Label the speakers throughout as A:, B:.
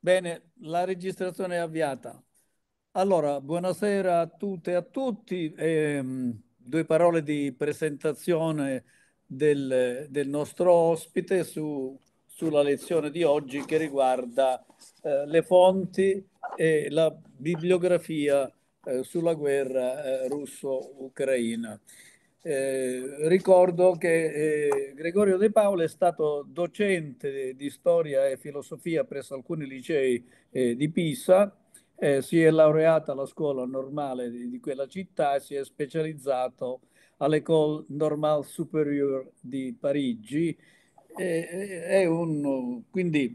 A: Bene, la registrazione è avviata. Allora, buonasera a tutte e a tutti. E, ehm, due parole di presentazione del, del nostro ospite su, sulla lezione di oggi che riguarda eh, le fonti e la bibliografia eh, sulla guerra eh, russo-ucraina. Eh, ricordo che eh, Gregorio De Paolo è stato docente di storia e filosofia presso alcuni licei eh, di Pisa, eh, si è laureato alla scuola normale di, di quella città e si è specializzato all'École Normale Supérieure di Parigi. Eh, è un, quindi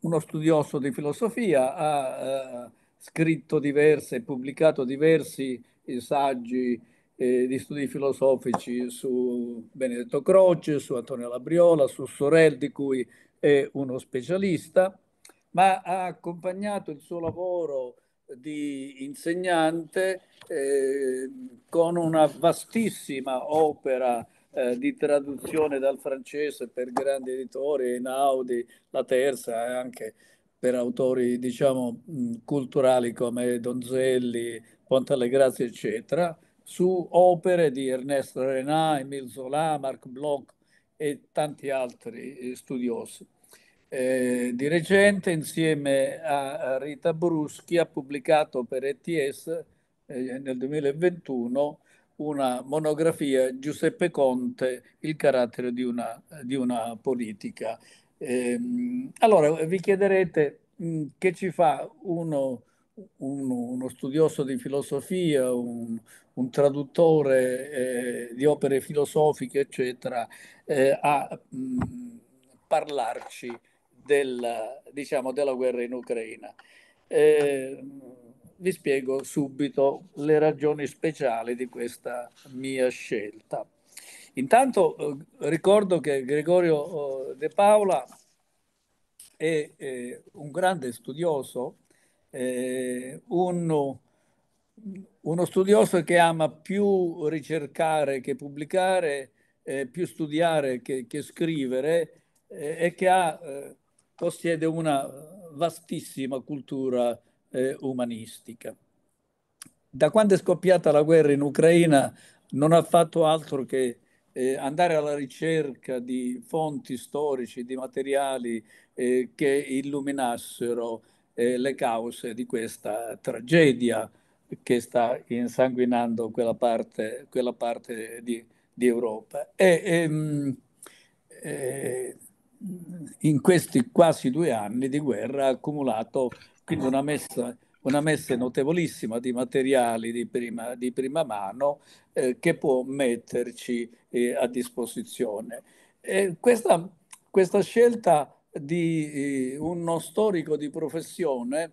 A: uno studioso di filosofia, ha scritto diverse, pubblicato diversi saggi eh, di studi filosofici su Benedetto Croce, su Antonio Labriola, su Sorel, di cui è uno specialista, ma ha accompagnato il suo lavoro di insegnante eh, con una vastissima opera eh, di traduzione dal francese per grandi editori, Einaudi, la terza e anche per autori diciamo mh, culturali come Donzelli, Ponte alle Grazie eccetera su opere di Ernest Renan, Emile Zola, Marc Bloch e tanti altri eh, studiosi. Eh, di recente, insieme a Rita Bruschi, ha pubblicato per ETS eh, nel 2021 una monografia Giuseppe Conte, il carattere di una, di una politica. Eh, allora, vi chiederete mh, mm, che ci fa uno uno, uno studioso di filosofia, un, un traduttore eh, di opere filosofiche, eccetera, eh, a mh, parlarci della, diciamo, della guerra in Ucraina. Eh, vi spiego subito le ragioni speciali di questa mia scelta. Intanto eh, ricordo che Gregorio eh, De Paola è eh, un grande studioso eh, uno, uno, studioso che ama più ricercare che pubblicare, eh, più studiare che, che scrivere eh, e che ha, eh, possiede una vastissima cultura eh, umanistica. Da quando è scoppiata la guerra in Ucraina non ha fatto altro che eh, andare alla ricerca di fonti storici, di materiali che illuminassero eh, le cause di questa tragedia che sta insanguinando quella parte, quella parte di, di, Europa. E, ehm, eh, in questi quasi due anni di guerra ha accumulato quindi una messa, una messa notevolissima di materiali di prima, di prima mano eh, che può metterci eh, a disposizione. Questa, questa, scelta di eh, uno storico di professione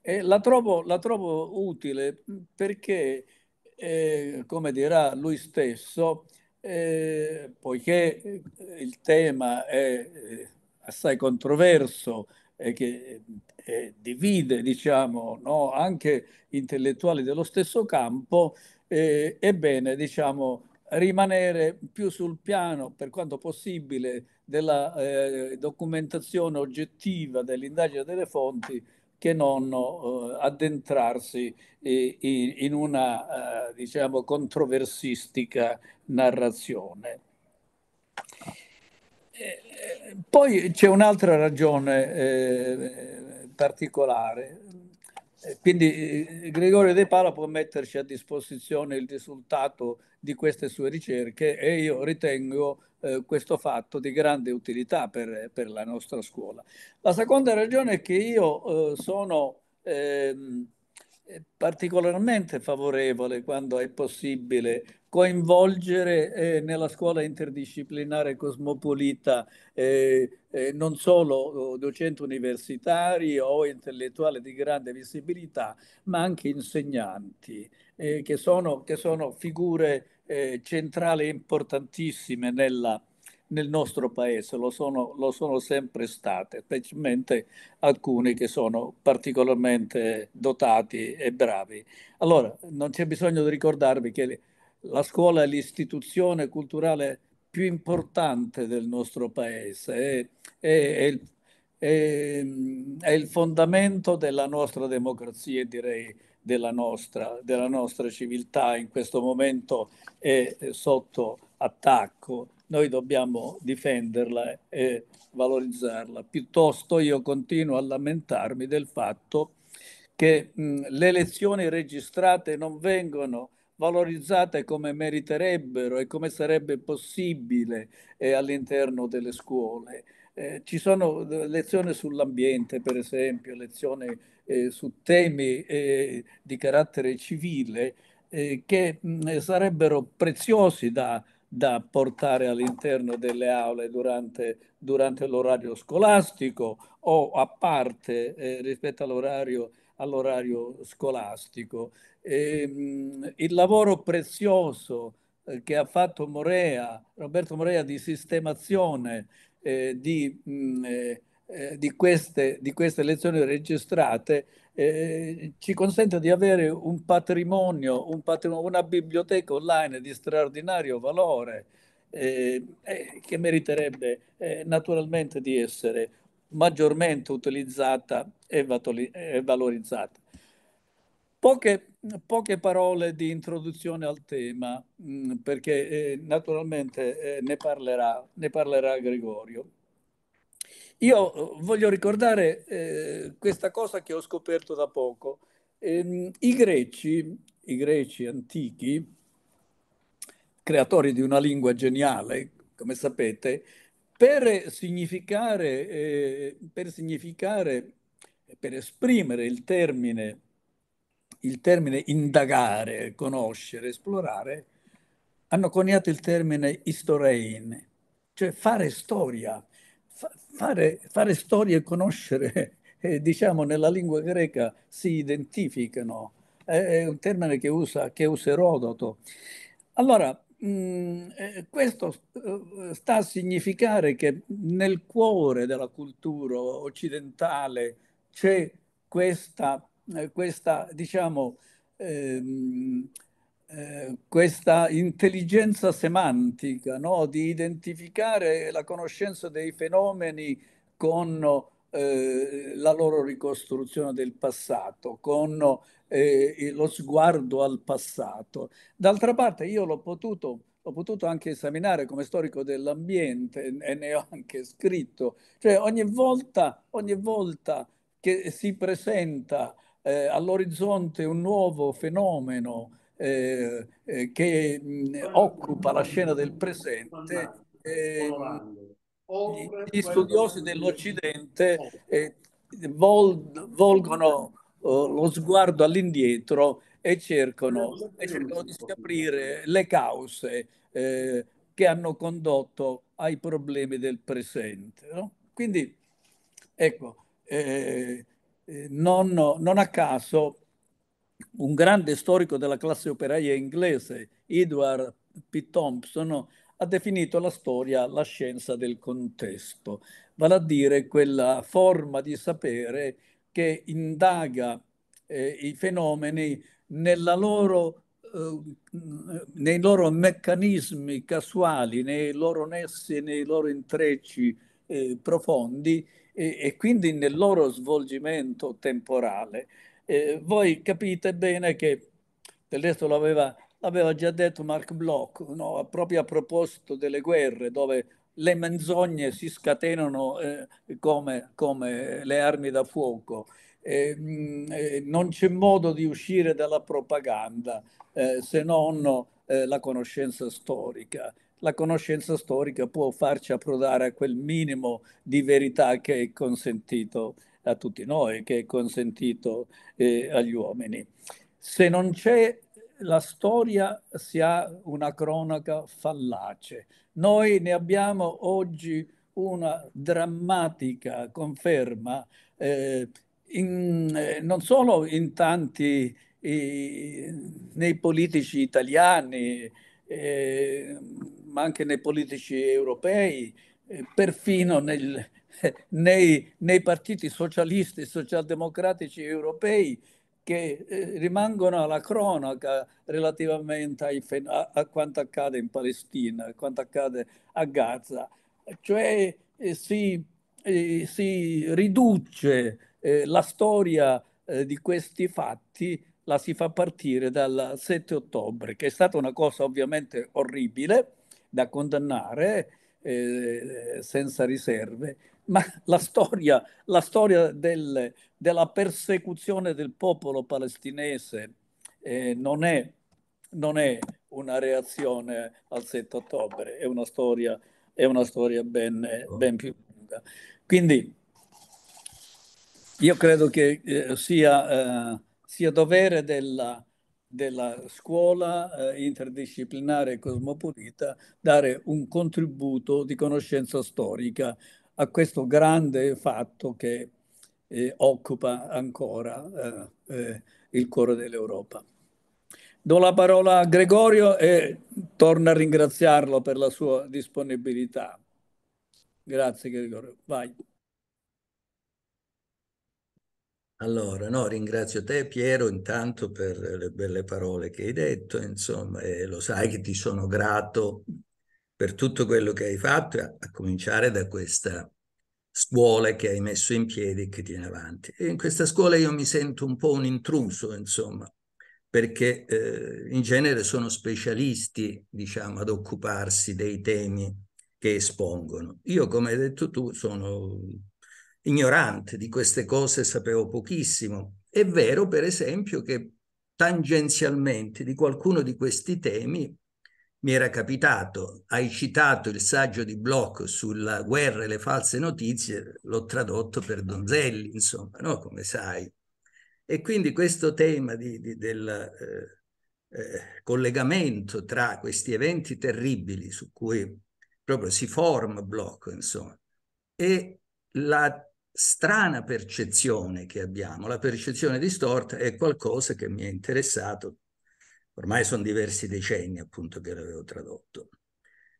A: e la, trovo, la, trovo, utile perché, eh, come dirà lui stesso, eh, poiché eh, il tema è eh, assai controverso e che divide diciamo, no, anche intellettuali dello stesso campo, ebbene diciamo, rimanere più sul piano, per quanto possibile, della eh, documentazione oggettiva dell'indagine delle fonti che non eh, addentrarsi eh, in una, eh, diciamo, controversistica narrazione. Eh, eh, poi c'è un'altra ragione particolare eh, quindi eh, eh, Gregorio De Palo può metterci a disposizione il risultato di queste sue ricerche e io ritengo eh, questo fatto di grande utilità per, per, la nostra scuola. La seconda ragione è che io eh, sono ehm, eh, particolarmente favorevole quando è possibile coinvolgere eh, nella scuola interdisciplinare cosmopolita eh, eh, non solo oh, docenti universitari o intellettuali di grande visibilità, ma anche insegnanti, eh, che sono, che, sono, figure eh, centrali e importantissime nella, nel nostro paese, lo sono, lo sono sempre state, specialmente alcuni che sono particolarmente dotati e bravi. Allora, non c'è bisogno di ricordarvi che la scuola è l'istituzione culturale più importante del nostro paese, è, è, il, è, è, il, fondamento della nostra democrazia e direi della nostra, della nostra civiltà in questo momento è sotto attacco. Noi dobbiamo difenderla e valorizzarla. Piuttosto io continuo a lamentarmi del fatto che mh, le elezioni registrate non vengono valorizzate come meriterebbero e come sarebbe possibile eh, all'interno delle scuole. Eh, ci sono eh, lezioni sull'ambiente, per esempio, lezioni eh, su temi eh, di carattere civile eh, che mh, mm, sarebbero preziosi da, da portare all'interno delle aule durante, durante l'orario scolastico o a parte rispetto all'orario scolastico all'orario scolastico. E, ehm, mh, il lavoro prezioso eh, che ha fatto Morea, Roberto Morea di sistemazione eh, di, mh, mm, eh, eh, di, queste, di, queste, lezioni registrate eh, ci consente di avere un patrimonio, un patrimonio, una biblioteca online di straordinario valore eh, che meriterebbe naturalmente di essere maggiormente utilizzata e valorizzata. Poche, poche, parole di introduzione al tema, mm, perché eh, naturalmente eh, ne, parlerà, ne, parlerà, Gregorio. Io eh, voglio ricordare questa cosa che ho scoperto da poco. Ehm, I greci, I greci antichi, creatori di una lingua geniale, come sapete, per significare, per significare per esprimere il termine, il termine indagare, conoscere, esplorare, hanno coniato il termine historein, cioè fare storia, fa, fare, fare, storia e conoscere, eh, diciamo nella lingua greca si identificano, è un termine che usa, che usa Erodoto. Allora, mh, mm, eh, questo eh, sta a significare che nel cuore della cultura occidentale, c'è questa, eh, questa, diciamo, ehm, eh, questa intelligenza semantica no? di identificare la conoscenza dei fenomeni con eh, la loro ricostruzione del passato, con eh, lo sguardo al passato. D'altra parte io l'ho potuto, l'ho potuto anche esaminare come storico dell'ambiente e ne ho anche scritto, cioè ogni volta, ogni volta che si presenta eh, all'orizzonte un nuovo fenomeno eh, eh, che mh, occupa la scena del presente, eh, gli, gli studiosi dell'Occidente eh, vol, volgono oh, lo sguardo all'indietro e cercano, e cercano, di scoprire le cause che hanno condotto ai problemi del presente. No? Quindi, ecco, eh, eh, non, non, a caso un grande storico della classe operaia inglese, Edward P. Thompson, ha definito la storia la scienza del contesto, vale a dire quella forma di sapere che indaga eh, i fenomeni loro, eh, nei loro meccanismi casuali, nei loro nessi, nei loro intrecci eh, profondi e, e quindi nel loro svolgimento temporale. Eh, voi capite bene che, del resto l'aveva, l'aveva già detto Mark Bloch, no? proprio a proposito delle guerre, dove le menzogne si scatenano eh, come, come, le armi da fuoco. Eh, mh, mm, non c'è modo di uscire dalla propaganda eh, se non eh, la conoscenza storica la conoscenza storica può farci approdare a quel minimo di verità che è consentito a tutti noi, che è consentito eh, agli uomini. Se non c'è la storia si ha una cronaca fallace. Noi ne abbiamo oggi una drammatica conferma, eh, in, eh, non solo in tanti, eh, nei politici italiani, eh, ma anche nei politici europei, eh, perfino nel, nei, nei, partiti socialisti e socialdemocratici europei che eh, rimangono alla cronaca relativamente ai, a, a, quanto accade in Palestina, a quanto accade a Gaza. Cioè eh, si, eh, si, riduce eh, la storia eh, di questi fatti, la si fa partire dal 7 ottobre, che è stata una cosa ovviamente orribile, da condannare eh, senza riserve, ma la storia, la storia del, della persecuzione del popolo palestinese eh, non, è, non, è, una reazione al 7 ottobre, è una storia, è una storia ben, ben, più lunga. Quindi io credo che eh, sia, eh, sia dovere della, della scuola eh, interdisciplinare cosmopolita dare un contributo di conoscenza storica a questo grande fatto che eh, occupa ancora eh, eh il cuore dell'Europa. Do la parola a Gregorio e torno a ringraziarlo per la sua disponibilità. Grazie Gregorio, vai.
B: Allora, no, ringrazio te Piero intanto per le belle parole che hai detto, insomma, e lo sai che ti sono grato per tutto quello che hai fatto, a, a cominciare da questa scuola che hai messo in piedi e che tiene avanti. E in questa scuola io mi sento un po' un intruso, insomma, perché eh, in genere sono specialisti, diciamo, ad occuparsi dei temi che espongono. Io, come hai detto tu, sono ignorante di queste cose, sapevo pochissimo. È vero, per esempio, che tangenzialmente di qualcuno di questi temi mi era capitato. Hai citato il saggio di Bloch sulla guerra e le false notizie, l'ho tradotto per Donzelli, insomma, no? come sai. E quindi questo tema di, di, del eh, eh, collegamento tra questi eventi terribili su cui proprio si forma Bloch, insomma, e la strana percezione che abbiamo. La percezione distorta è qualcosa che mi è interessato, ormai sono diversi decenni appunto che l'avevo tradotto.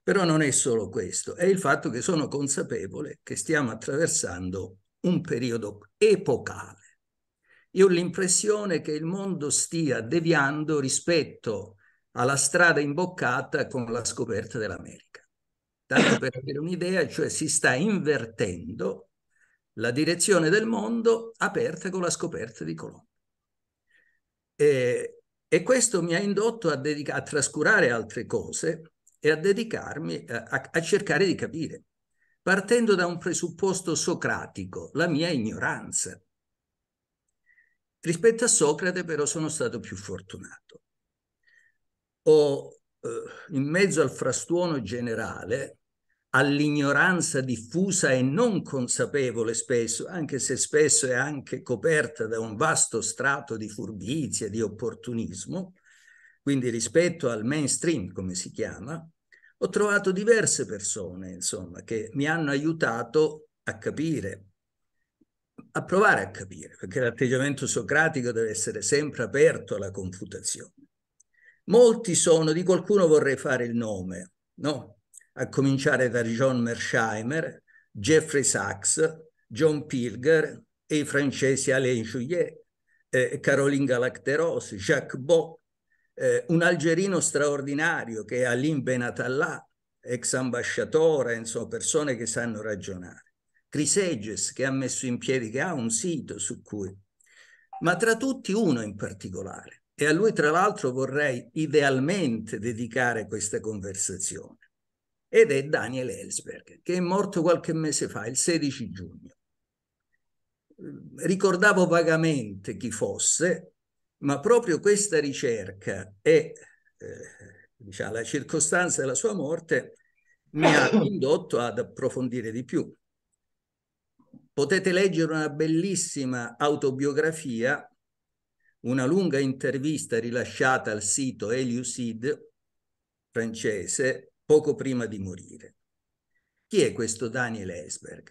B: Però non è solo questo, è il fatto che sono consapevole che stiamo attraversando un periodo epocale. Io ho l'impressione che il mondo stia deviando rispetto alla strada imboccata con la scoperta dell'America. Tanto per avere un'idea, cioè si sta invertendo la direzione del mondo aperta con la scoperta di Colombo. E, e questo mi ha indotto a, dedica- a, trascurare altre cose e a dedicarmi eh, a, a cercare di capire, partendo da un presupposto socratico, la mia ignoranza. Rispetto a Socrate però sono stato più fortunato. Ho, eh, in mezzo al frastuono generale, all'ignoranza diffusa e non consapevole spesso, anche se spesso è anche coperta da un vasto strato di furbizia, di opportunismo, quindi rispetto al mainstream, come si chiama, ho trovato diverse persone, insomma, che mi hanno aiutato a capire, a provare a capire, perché l'atteggiamento socratico deve essere sempre aperto alla confutazione. Molti sono, di qualcuno vorrei fare il nome, no? a cominciare da John Mersheimer, Jeffrey Sachs, John Pilger e i francesi Alain Jouillet, eh, Caroline Galacteros, Jacques Bo, eh, un algerino straordinario che è Alain Benatallah, ex ambasciatore, insomma persone che sanno ragionare. Criseges che ha messo in piedi, che ha un sito su cui... Ma tra tutti uno in particolare, e a lui tra l'altro vorrei idealmente dedicare questa conversazione ed è Daniel Ellsberg, che è morto qualche mese fa, il 16 giugno. Ricordavo vagamente chi fosse, ma proprio questa ricerca e eh, diciamo, la circostanza della sua morte mi ha indotto ad approfondire di più. Potete leggere una bellissima autobiografia, una lunga intervista rilasciata al sito Eliucid francese poco prima di morire. Chi è questo Daniel Esberg?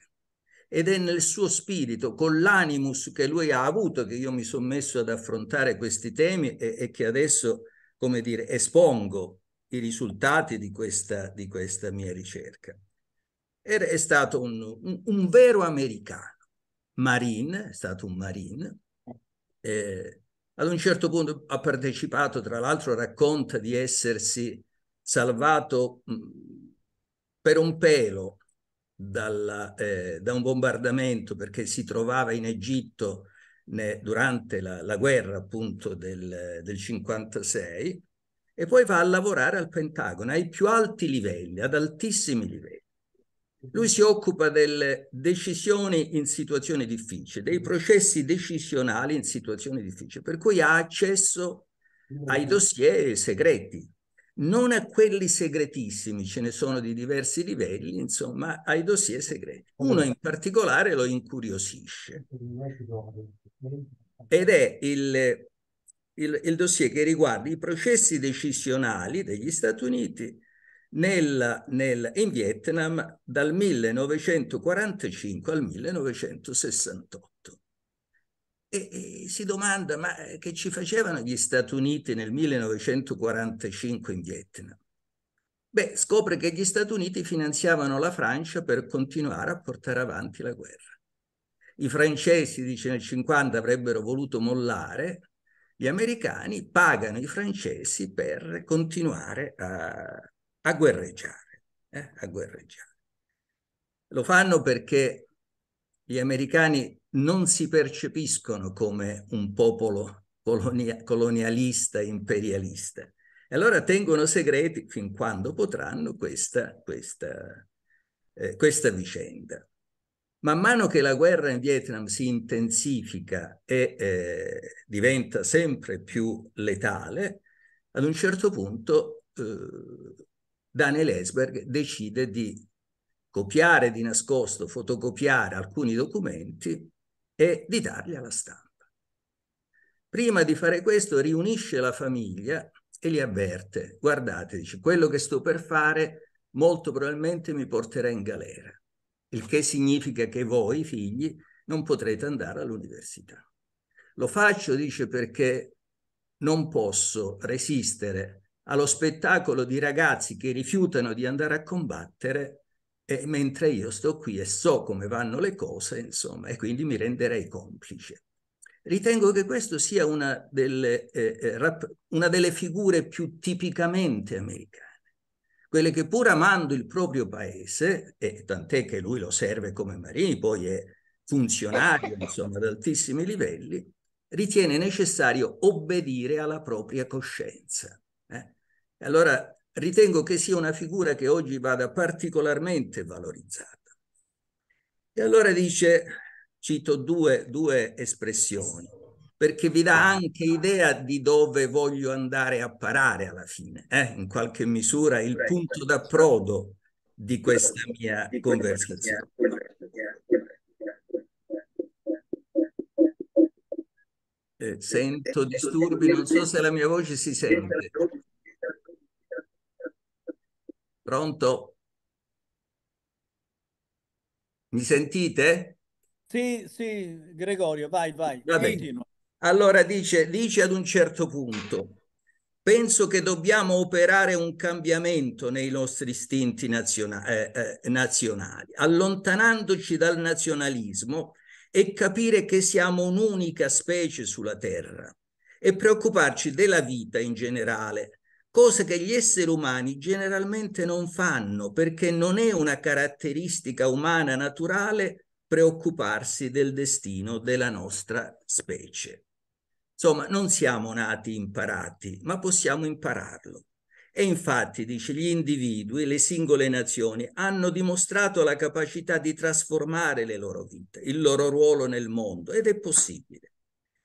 B: Ed è nel suo spirito, con l'animus che lui ha avuto, che io mi sono messo ad affrontare questi temi e, e che adesso, come dire, espongo i risultati di questa, di questa mia ricerca. Era, è stato un, un, un, vero americano, marine, è stato un marine, eh, ad un certo punto ha partecipato, tra l'altro racconta di essersi salvato mm, per un pelo dalla, eh, da un bombardamento perché si trovava in Egitto ne, durante la, la, guerra appunto del, del 56 e poi va a lavorare al Pentagono ai più alti livelli, ad altissimi livelli. Lui si occupa delle decisioni in situazioni difficili, dei processi decisionali in situazioni difficili, per cui ha accesso ai dossier segreti non a quelli segretissimi, ce ne sono di diversi livelli, insomma, ai dossier segreti. Uno in particolare lo
C: incuriosisce
B: ed è il, il, il dossier che riguarda i processi decisionali degli Stati Uniti nel, nel, in Vietnam dal 1945 al 1968. E, e si domanda, ma eh, che ci facevano gli Stati Uniti nel 1945 in Vietnam? Beh, scopre che gli Stati Uniti finanziavano la Francia per continuare a portare avanti la guerra. I francesi, dice nel 50, avrebbero voluto mollare, gli americani pagano i francesi per continuare a, a guerreggiare, eh, a guerreggiare. Lo fanno perché gli americani non si percepiscono come un popolo colonia- colonialista, imperialista. E allora tengono segreti fin quando potranno questa, questa, eh, questa vicenda. Man mano che la guerra in Vietnam si intensifica e eh, diventa sempre più letale, ad un certo punto eh, Daniel Esberg decide di copiare di nascosto, fotocopiare alcuni documenti e di dargli alla stampa. Prima di fare questo riunisce la famiglia e li avverte, guardate, dice, quello che sto per fare molto probabilmente mi porterà in galera, il che significa che voi, figli, non potrete andare all'università. Lo faccio, dice, perché non posso resistere allo spettacolo di ragazzi che rifiutano di andare a combattere e mentre io sto qui e so come vanno le cose, insomma, e quindi mi renderei complice. Ritengo che questa sia una delle, eh, eh, rap- una delle figure più tipicamente americane, quelle che pur amando il proprio paese, e tant'è che lui lo serve come Marini, poi è funzionario, insomma, ad altissimi livelli, ritiene necessario obbedire alla propria coscienza. Eh? Allora ritengo che sia una figura che oggi vada particolarmente valorizzata. E allora dice, cito due, due espressioni, perché vi dà anche idea di dove voglio andare a parare alla fine, eh? in qualche misura il punto d'approdo di questa mia conversazione. Eh, sento disturbi, non so se la mia voce si sente. Pronto? Mi sentite? Sì, sì, Gregorio, vai, vai. Va allora dice, dice ad un certo punto, penso che dobbiamo operare un cambiamento nei nostri istinti naziona eh, eh, nazionali, allontanandoci dal nazionalismo e capire che siamo un'unica specie sulla Terra e preoccuparci della vita in generale, cosa che gli esseri umani generalmente non fanno perché non è una caratteristica umana naturale preoccuparsi del destino della nostra specie. Insomma, non siamo nati imparati, ma possiamo impararlo. E infatti, dice, gli individui, le singole nazioni hanno dimostrato la capacità di trasformare le loro vite, il loro ruolo nel mondo ed è possibile.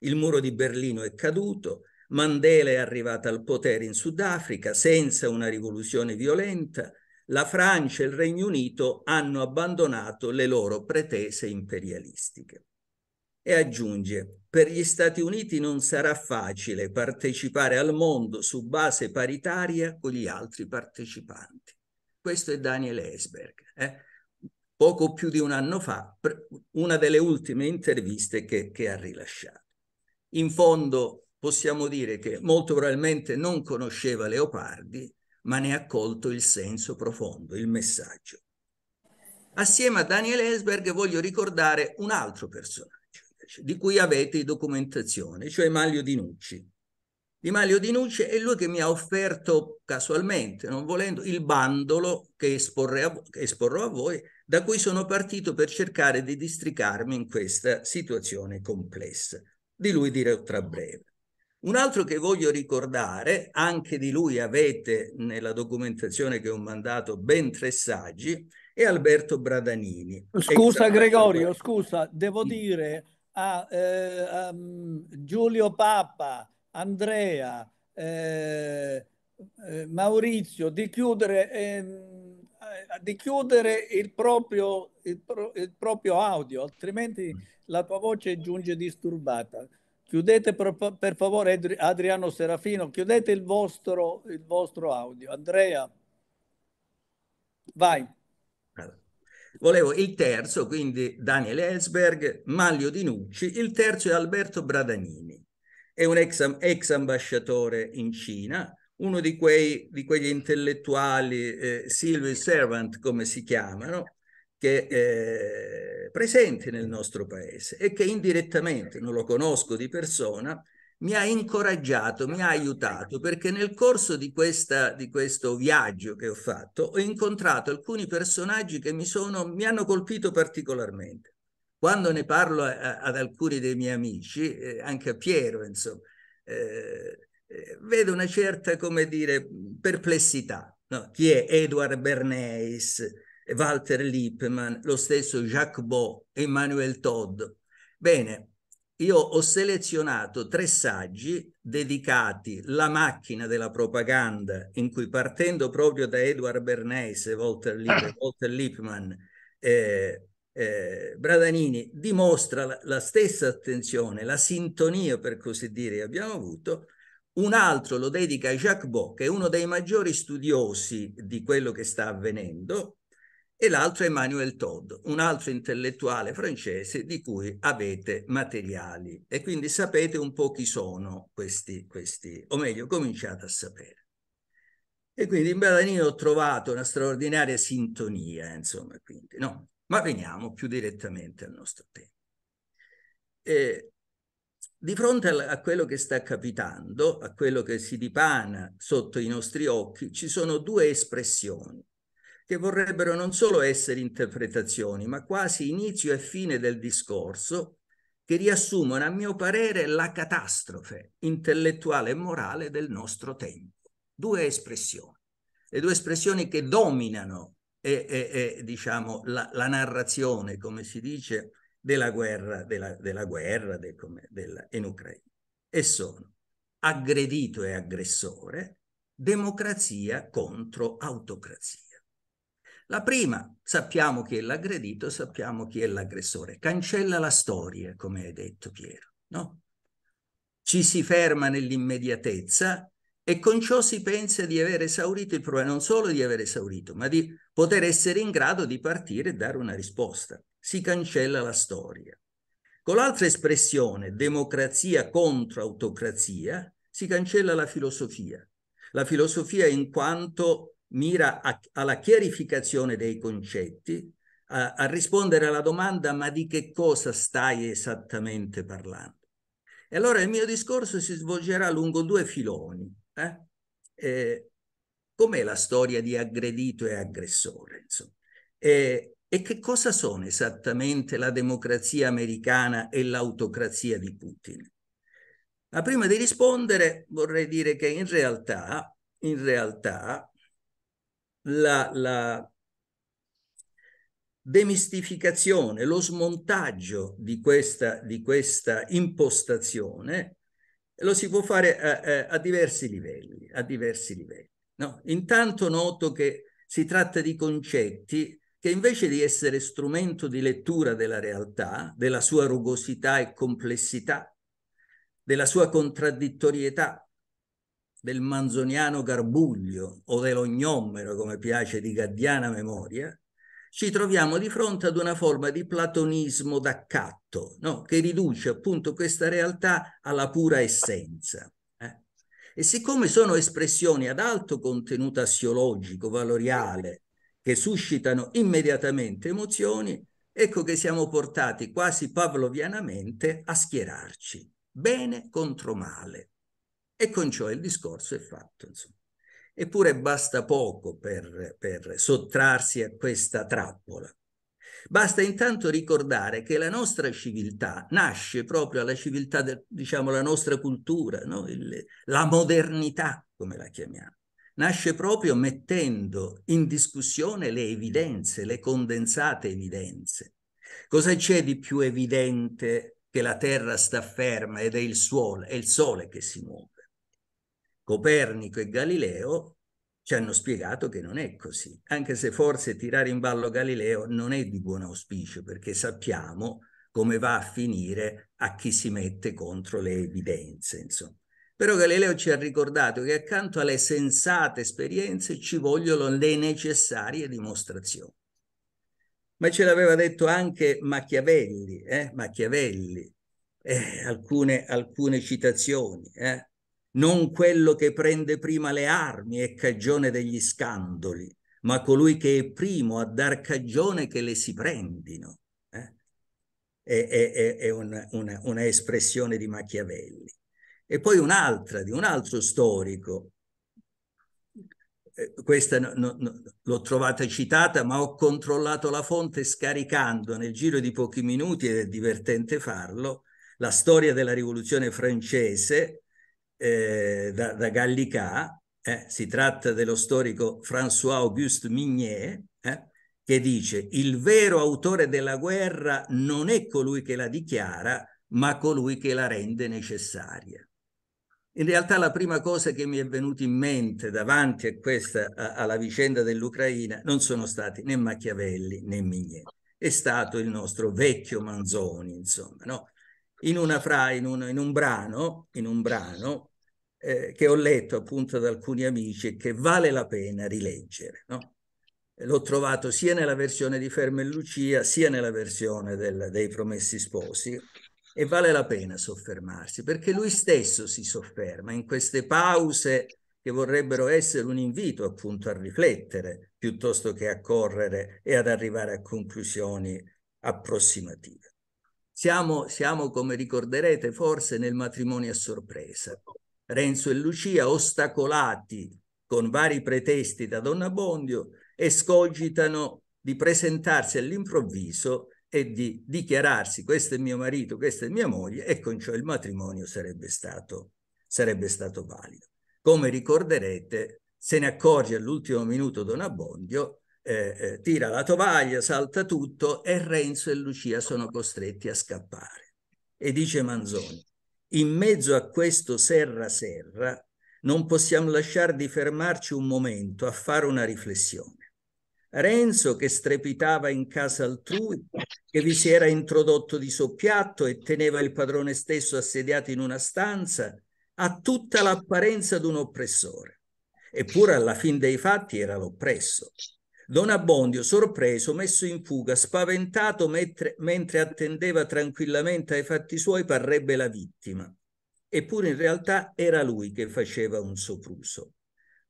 B: Il muro di Berlino è caduto, Mandela è arrivata al potere in Sudafrica senza una rivoluzione violenta, la Francia e il Regno Unito hanno abbandonato le loro pretese imperialistiche. E aggiunge, per gli Stati Uniti non sarà facile partecipare al mondo su base paritaria con gli altri partecipanti. Questo è Daniel Esberg. Eh? Poco più di un anno fa, una delle ultime interviste che, che ha rilasciato. In fondo possiamo dire che molto probabilmente non conosceva Leopardi, ma ne ha colto il senso profondo, il messaggio. Assieme a Daniel Esberg voglio ricordare un altro personaggio, di cui avete documentazione, cioè Maglio Dinucci. Di Maglio Dinucci è lui che mi ha offerto casualmente, non volendo, il bandolo che, a, che esporrò a voi, da cui sono partito per cercare di districarmi in questa situazione complessa. Di lui dirò tra breve. Un altro che voglio ricordare, anche di lui avete nella documentazione che ho mandato ben tre saggi, è Alberto Bradanini. Scusa Gregorio,
A: Alberto... scusa, devo mm. dire a, eh, a mm, Giulio Pappa, Andrea, eh, eh, Maurizio di chiudere, ehm, eh, di chiudere il, proprio, il, pro, il proprio audio, altrimenti mm. la tua voce giunge disturbata. Chiudete per, per favore Adriano Serafino, chiudete il vostro, il vostro audio. Andrea,
B: vai. Volevo il terzo, quindi Daniel Ellsberg, Maglio Di Nucci, il terzo è Alberto Bradanini, è un ex, ex ambasciatore in Cina, uno di, quei, di quegli intellettuali eh, civil servant, come si chiamano, che è eh, presente nel nostro paese e che indirettamente, non lo conosco di persona, mi ha incoraggiato, mi ha aiutato, perché nel corso di, questa, di questo viaggio che ho fatto ho incontrato alcuni personaggi che mi, sono, mi hanno colpito particolarmente. Quando ne parlo a, eh, ad alcuni dei miei amici, eh, anche a Piero, insomma, eh, eh, vedo una certa, come dire, perplessità. No? Chi è Edward Bernays? Walter Lippmann, lo stesso Jacques Beau, Emmanuel Todd. Bene, io ho selezionato tre saggi dedicati alla macchina della propaganda, in cui partendo proprio da Edward Bernays, Walter, Lipp, ah. Walter Lippmann, eh, eh, Bradanini, dimostra la, la stessa attenzione, la sintonia, per così dire, che abbiamo avuto, un altro lo dedica a Jacques Beau, che è uno dei maggiori studiosi di quello che sta avvenendo, e l'altro è Emmanuel Todd, un altro intellettuale francese di cui avete materiali. E quindi sapete un po' chi sono questi, questi o meglio, cominciate a sapere. E quindi in Badanini ho trovato una straordinaria sintonia, insomma, quindi, no? Ma veniamo più direttamente al nostro tema. E di fronte a quello che sta capitando, a quello che si dipana sotto i nostri occhi, ci sono due espressioni che vorrebbero non solo essere interpretazioni, ma quasi inizio e fine del discorso, che riassumono, a mio parere, la catastrofe intellettuale e morale del nostro tempo. Due espressioni, le due espressioni che dominano e, e, e, diciamo, la, la, narrazione, come si dice, della guerra, della, della guerra de, come, della, in Ucraina. E sono aggredito e aggressore, democrazia contro autocrazia. La prima, sappiamo chi è l'aggredito, sappiamo chi è l'aggressore. Cancella la storia, come hai detto Piero, no? Ci si ferma nell'immediatezza e con ciò si pensa di aver esaurito il problema, non solo di aver esaurito, ma di poter essere in grado di partire e dare una risposta. Si cancella la storia. Con l'altra espressione, democrazia contro autocrazia, si cancella la filosofia. La filosofia in quanto mira a, alla chiarificazione dei concetti, a, a rispondere alla domanda ma di che cosa stai esattamente parlando? E allora il mio discorso si svolgerà lungo due filoni. Eh? Eh, com'è la storia di aggredito e aggressore? Eh, e che cosa sono esattamente la democrazia americana e l'autocrazia di Putin? Ma prima di rispondere vorrei dire che in realtà, in realtà la, la demistificazione, lo smontaggio di questa, di questa impostazione lo si può fare a, a, a diversi livelli. A diversi livelli no? Intanto noto che si tratta di concetti che invece di essere strumento di lettura della realtà, della sua rugosità e complessità, della sua contraddittorietà, del manzoniano Garbuglio o dell'ognomero, come piace di gaddiana memoria, ci troviamo di fronte ad una forma di platonismo d'accatto, no? che riduce appunto questa realtà alla pura essenza. Eh? E siccome sono espressioni ad alto contenuto assiologico, valoriale, che suscitano immediatamente emozioni, ecco che siamo portati quasi pavlovianamente a schierarci, bene contro male. E con ciò il discorso è fatto. Insomma. Eppure basta poco per, per sottrarsi a questa trappola. Basta intanto ricordare che la nostra civiltà nasce proprio alla civiltà, del, diciamo, la nostra cultura, no? il, la modernità, come la chiamiamo. Nasce proprio mettendo in discussione le evidenze, le condensate evidenze. Cosa c'è di più evidente che la terra sta ferma ed è il, suolo, è il sole che si muove? Copernico e Galileo ci hanno spiegato che non è così, anche se forse tirare in ballo Galileo non è di buon auspicio, perché sappiamo come va a finire a chi si mette contro le evidenze. Insomma. Però Galileo ci ha ricordato che accanto alle sensate esperienze ci vogliono le necessarie dimostrazioni. Ma ce l'aveva detto anche Machiavelli, eh? Machiavelli eh, alcune, alcune citazioni. Eh? non quello che prende prima le armi e cagione degli scandoli, ma colui che è primo a dar cagione che le si prendino. Eh? È, è, è un, una, espressione di Machiavelli. E poi un'altra, di un altro storico, eh, questa no, no, no, l'ho trovata citata, ma ho controllato la fonte scaricando nel giro di pochi minuti, ed è divertente farlo, la storia della rivoluzione francese eh, da, da, Gallicà, eh, si tratta dello storico François-Auguste Mignet, eh, che dice il vero autore della guerra non è colui che la dichiara, ma colui che la rende necessaria. In realtà la prima cosa che mi è venuta in mente davanti a questa, a, alla vicenda dell'Ucraina non sono stati né Machiavelli né Mignet, è stato il nostro vecchio Manzoni, insomma, no? In, fra, in, un, in, un brano, in un brano eh, che ho letto appunto da alcuni amici e che vale la pena rileggere. No? L'ho trovato sia nella versione di Fermo e Lucia sia nella versione del, dei Promessi Sposi e vale la pena soffermarsi perché lui stesso si sofferma in queste pause che vorrebbero essere un invito appunto a riflettere piuttosto che a correre e ad arrivare a conclusioni approssimative. Siamo, siamo come ricorderete, forse nel matrimonio a sorpresa, Renzo e Lucia, ostacolati con vari pretesti da Don Bondio, escogitano di presentarsi all'improvviso e di dichiararsi questo è mio marito, questa è mia moglie e con ciò il matrimonio sarebbe stato, sarebbe stato valido. Come ricorderete, se ne accorge all'ultimo minuto Don Abbondio, eh, eh, tira la tovaglia, salta tutto e Renzo e Lucia sono costretti a scappare. E dice Manzoni, in mezzo a questo serra-serra non possiamo lasciar di fermarci un momento a fare una riflessione. Renzo che strepitava in casa altrui, che vi si era introdotto di soppiatto e teneva il padrone stesso assediato in una stanza, ha tutta l'apparenza di un oppressore. Eppure alla fin dei fatti era l'oppresso. Don Abbondio, sorpreso, messo in fuga, spaventato mentre, mentre attendeva tranquillamente ai fatti suoi, parrebbe la vittima. Eppure in realtà era lui che faceva un sopruso.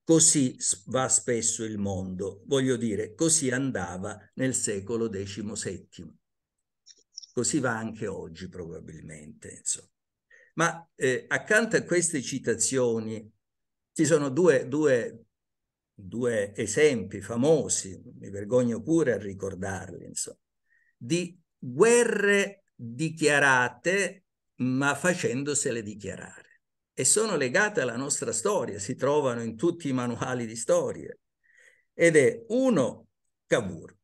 B: Così va spesso il mondo, voglio dire, così andava nel secolo XVII. Così va anche oggi probabilmente. Insomma. Ma eh, accanto a queste citazioni ci sono due, due due esempi famosi, mi vergogno pure a ricordarli, insomma, di guerre dichiarate ma facendosele dichiarare. E sono legate alla nostra storia, si trovano in tutti i manuali di storia. Ed è uno, Cavour.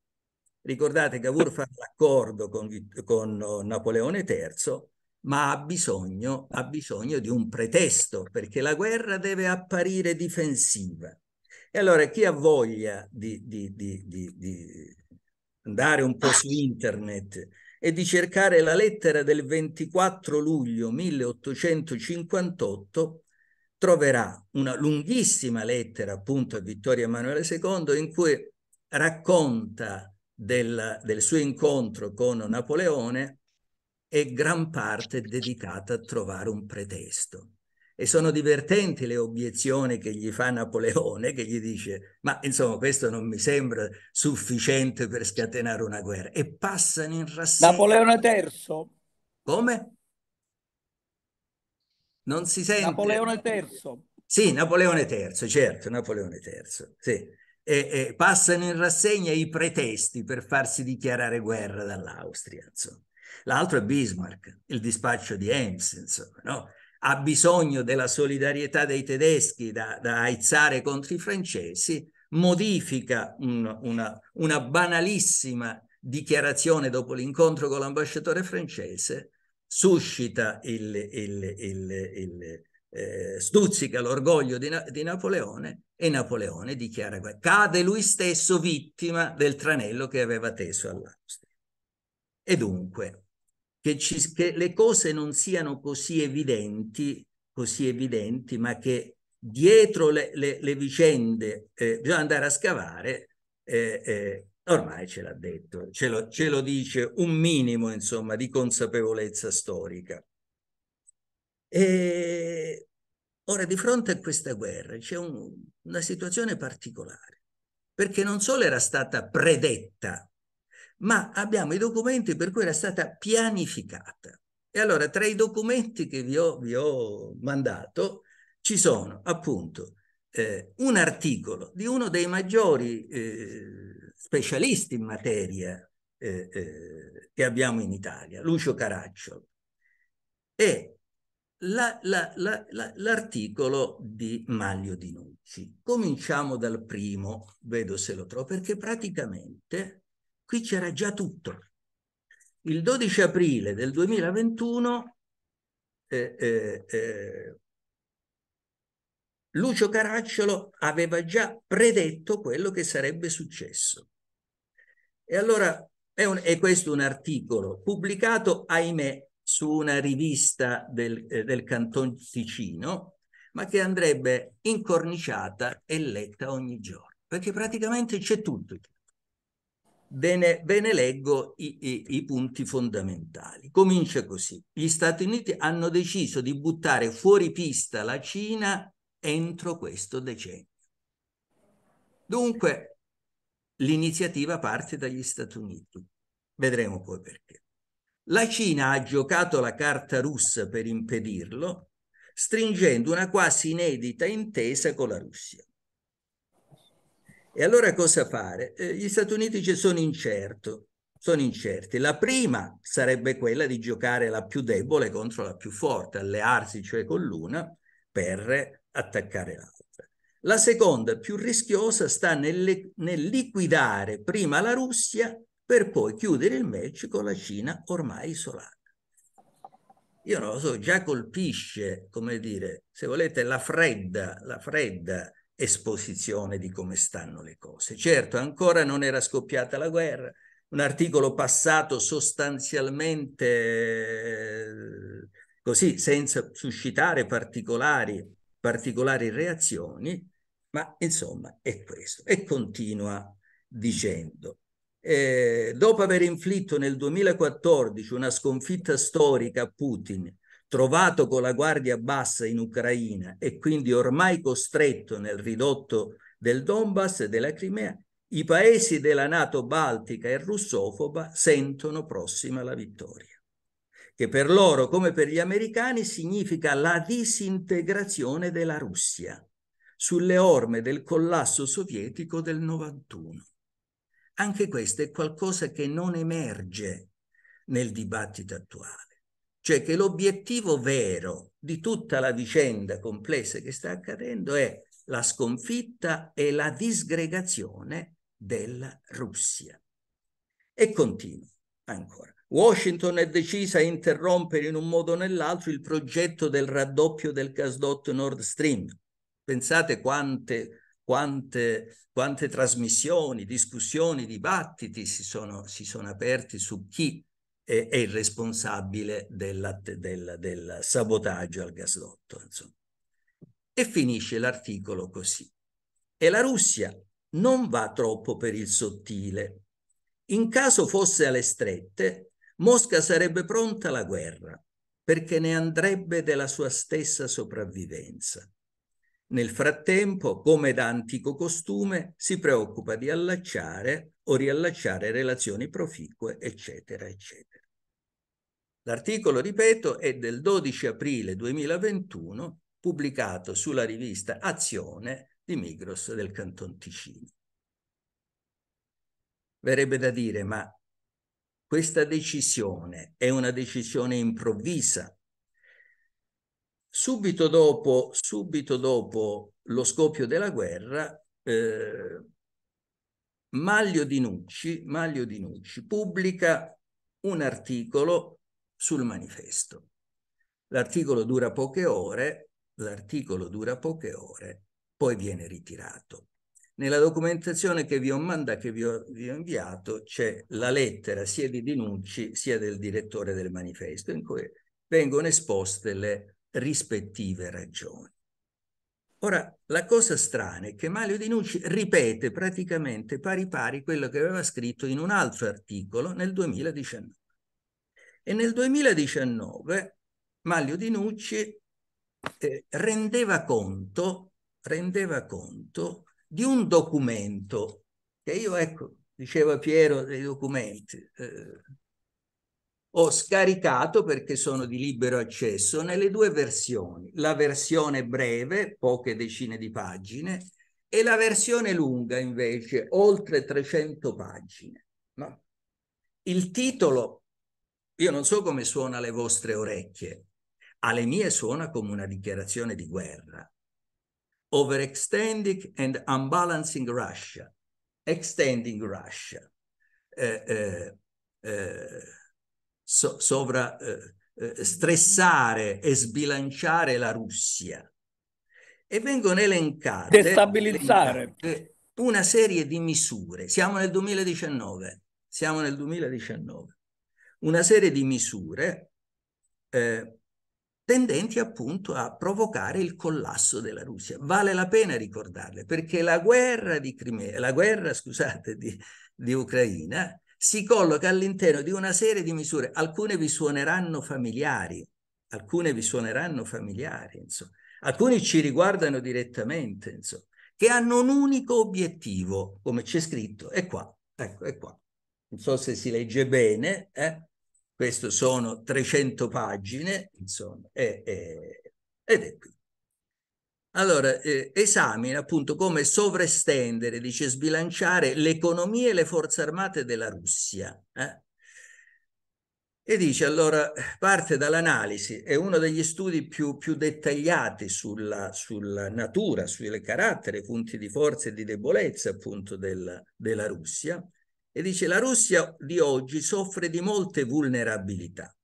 B: Ricordate, Cavour fa l'accordo con, con Napoleone III, ma ha bisogno, ha bisogno di un pretesto, perché la guerra deve apparire difensiva e allora chi ha voglia di, di, di, di andare un po' su ah. internet e di cercare la lettera del 24 luglio 1858 troverà una lunghissima lettera appunto a Vittorio Emanuele II in cui racconta del, del suo incontro con Napoleone e gran parte è dedicata a trovare un pretesto. E sono divertenti le obiezioni che gli fa Napoleone, che gli dice, ma insomma questo non mi sembra sufficiente per scatenare una guerra. E passano in rassegna. Napoleone III. Come? Non si sente. Napoleone III. Sì, Napoleone III, certo, Napoleone III. Sì. E, e passano in rassegna i pretesti per farsi dichiarare guerra dall'Austria. L'altro è Bismarck, il dispaccio di Ems, insomma, no? ha bisogno della solidarietà dei tedeschi da, da aizzare contro i francesi, modifica un, una, una banalissima dichiarazione dopo l'incontro con l'ambasciatore francese, suscita il, il, il, il eh, stuzzica l'orgoglio di, Na di, Napoleone e Napoleone dichiara cade lui stesso vittima del tranello che aveva teso all'Austria. E dunque, che, ci, che le cose non siano così evidenti, così evidenti ma che dietro le, le, le vicende eh, bisogna andare a scavare, eh, eh, ormai ce l'ha detto, ce lo, ce lo, dice un minimo insomma di consapevolezza storica. E ora di fronte a questa guerra c'è un, una situazione particolare, perché non solo era stata predetta ma abbiamo i documenti per cui era stata pianificata. E allora tra i documenti che vi ho, vi ho mandato ci sono appunto eh, un articolo di uno dei maggiori eh, specialisti in materia eh, eh che abbiamo in Italia, Lucio Caracciolo, e l'articolo la, la, la, di Maglio Di Nucci. Cominciamo dal primo, vedo se lo trovo, perché praticamente Qui c'era già tutto. Il 12 aprile del 2021 eh, eh, eh, Lucio Caracciolo aveva già predetto quello che sarebbe successo. E allora è, un, è questo un articolo pubblicato, ahimè, su una rivista del, eh, del Canton Ticino, ma che andrebbe incorniciata e letta ogni giorno, perché praticamente c'è tutto. Ve ne, ve ne leggo i, i, i punti fondamentali. Comincia così. Gli Stati Uniti hanno deciso di buttare fuori pista la Cina entro questo decennio. Dunque, l'iniziativa parte dagli Stati Uniti. Vedremo poi perché. La Cina ha giocato la carta russa per impedirlo, stringendo una quasi inedita intesa con la Russia. E allora cosa fare? Eh, gli Stati Uniti ci sono incerto, sono incerti. La prima sarebbe quella di giocare la più debole contro la più forte, allearsi cioè con l'una per attaccare l'altra. La seconda, più rischiosa, sta nel, nel liquidare prima la Russia per poi chiudere il match con la Cina ormai isolata. Io non lo so, già colpisce, come dire, se volete, la fredda, la fredda esposizione di come stanno le cose. Certo, ancora non era scoppiata la guerra, un articolo passato sostanzialmente eh, così, senza suscitare particolari, particolari reazioni, ma insomma è questo. E continua dicendo, eh, dopo aver inflitto nel 2014 una sconfitta storica a Putin, trovato con la guardia bassa in Ucraina e quindi ormai costretto nel ridotto del Donbass e della Crimea, i paesi della Nato baltica e russofoba sentono prossima la vittoria, che per loro, come per gli americani, significa la disintegrazione della Russia sulle orme del collasso sovietico del 91. Anche questo è qualcosa che non emerge nel dibattito attuale. Cioè che l'obiettivo vero di tutta la vicenda complessa che sta accadendo è la sconfitta e la disgregazione della Russia. E continua ancora. Washington è decisa a interrompere in un modo o nell'altro il progetto del raddoppio del gasdotto Nord Stream. Pensate quante, quante, quante trasmissioni, discussioni, dibattiti si sono, si sono aperti su chi è il responsabile della, del, del, sabotaggio al gasdotto. Insomma. E finisce l'articolo così. E la Russia non va troppo per il sottile. In caso fosse alle strette, Mosca sarebbe pronta alla guerra, perché ne andrebbe della sua stessa sopravvivenza. Nel frattempo, come da antico costume, si preoccupa di allacciare o riallacciare relazioni proficue, eccetera, eccetera. L'articolo, ripeto, è del 12 aprile 2021, pubblicato sulla rivista Azione di Migros del Canton Ticino. Verrebbe da dire, ma questa decisione è una decisione improvvisa. Subito dopo, subito dopo lo scoppio della guerra, eh, Maglio Nucci, Maglio Dinucci pubblica un articolo sul manifesto. L'articolo dura poche ore, l'articolo dura poche ore, poi viene ritirato. Nella documentazione che vi ho mandato, che vi ho, vi ho inviato, c'è la lettera sia di Dinucci sia del direttore del manifesto, in cui vengono esposte le rispettive ragioni. Ora, la cosa strana è che Mario Dinucci ripete praticamente pari pari quello che aveva scritto in un altro articolo nel 2019. E nel 2019 Maglio Dinucci eh, rendeva, conto, rendeva conto di un documento che io, ecco, diceva Piero dei documenti, eh, ho scaricato perché sono di libero accesso nelle due versioni, la versione breve, poche decine di pagine, e la versione lunga invece, oltre 300 pagine. No? Il titolo io non so come suona alle vostre orecchie, alle mie suona come una dichiarazione di guerra. Overextending and unbalancing Russia. Extending Russia. Eh, eh, eh, so, sovra, eh, eh, stressare e sbilanciare la Russia. E vengono elencate... Destabilizzare. Eh, una serie di misure. Siamo nel 2019. Siamo nel 2019 una serie di misure eh, tendenti appunto a provocare il collasso della Russia. Vale la pena ricordarle perché la guerra di Crimea, la guerra, scusate, di, di Ucraina si colloca all'interno di una serie di misure, alcune vi suoneranno familiari, alcune vi suoneranno familiari, insomma. alcune ci riguardano direttamente, insomma, che hanno un unico obiettivo, come c'è scritto, è qua, ecco, è qua. Non so se si legge bene, eh? questo sono 300 pagine, insomma, è, è, ed è qui. Allora, eh, esamina appunto come sovrestendere, dice sbilanciare l'economia e le forze armate della Russia. Eh? E dice allora, parte dall'analisi, è uno degli studi più, più dettagliati sulla, sulla, natura, sui caratteri, punti di forza e di debolezza appunto della, della Russia, e dice la Russia di oggi soffre di molte vulnerabilità.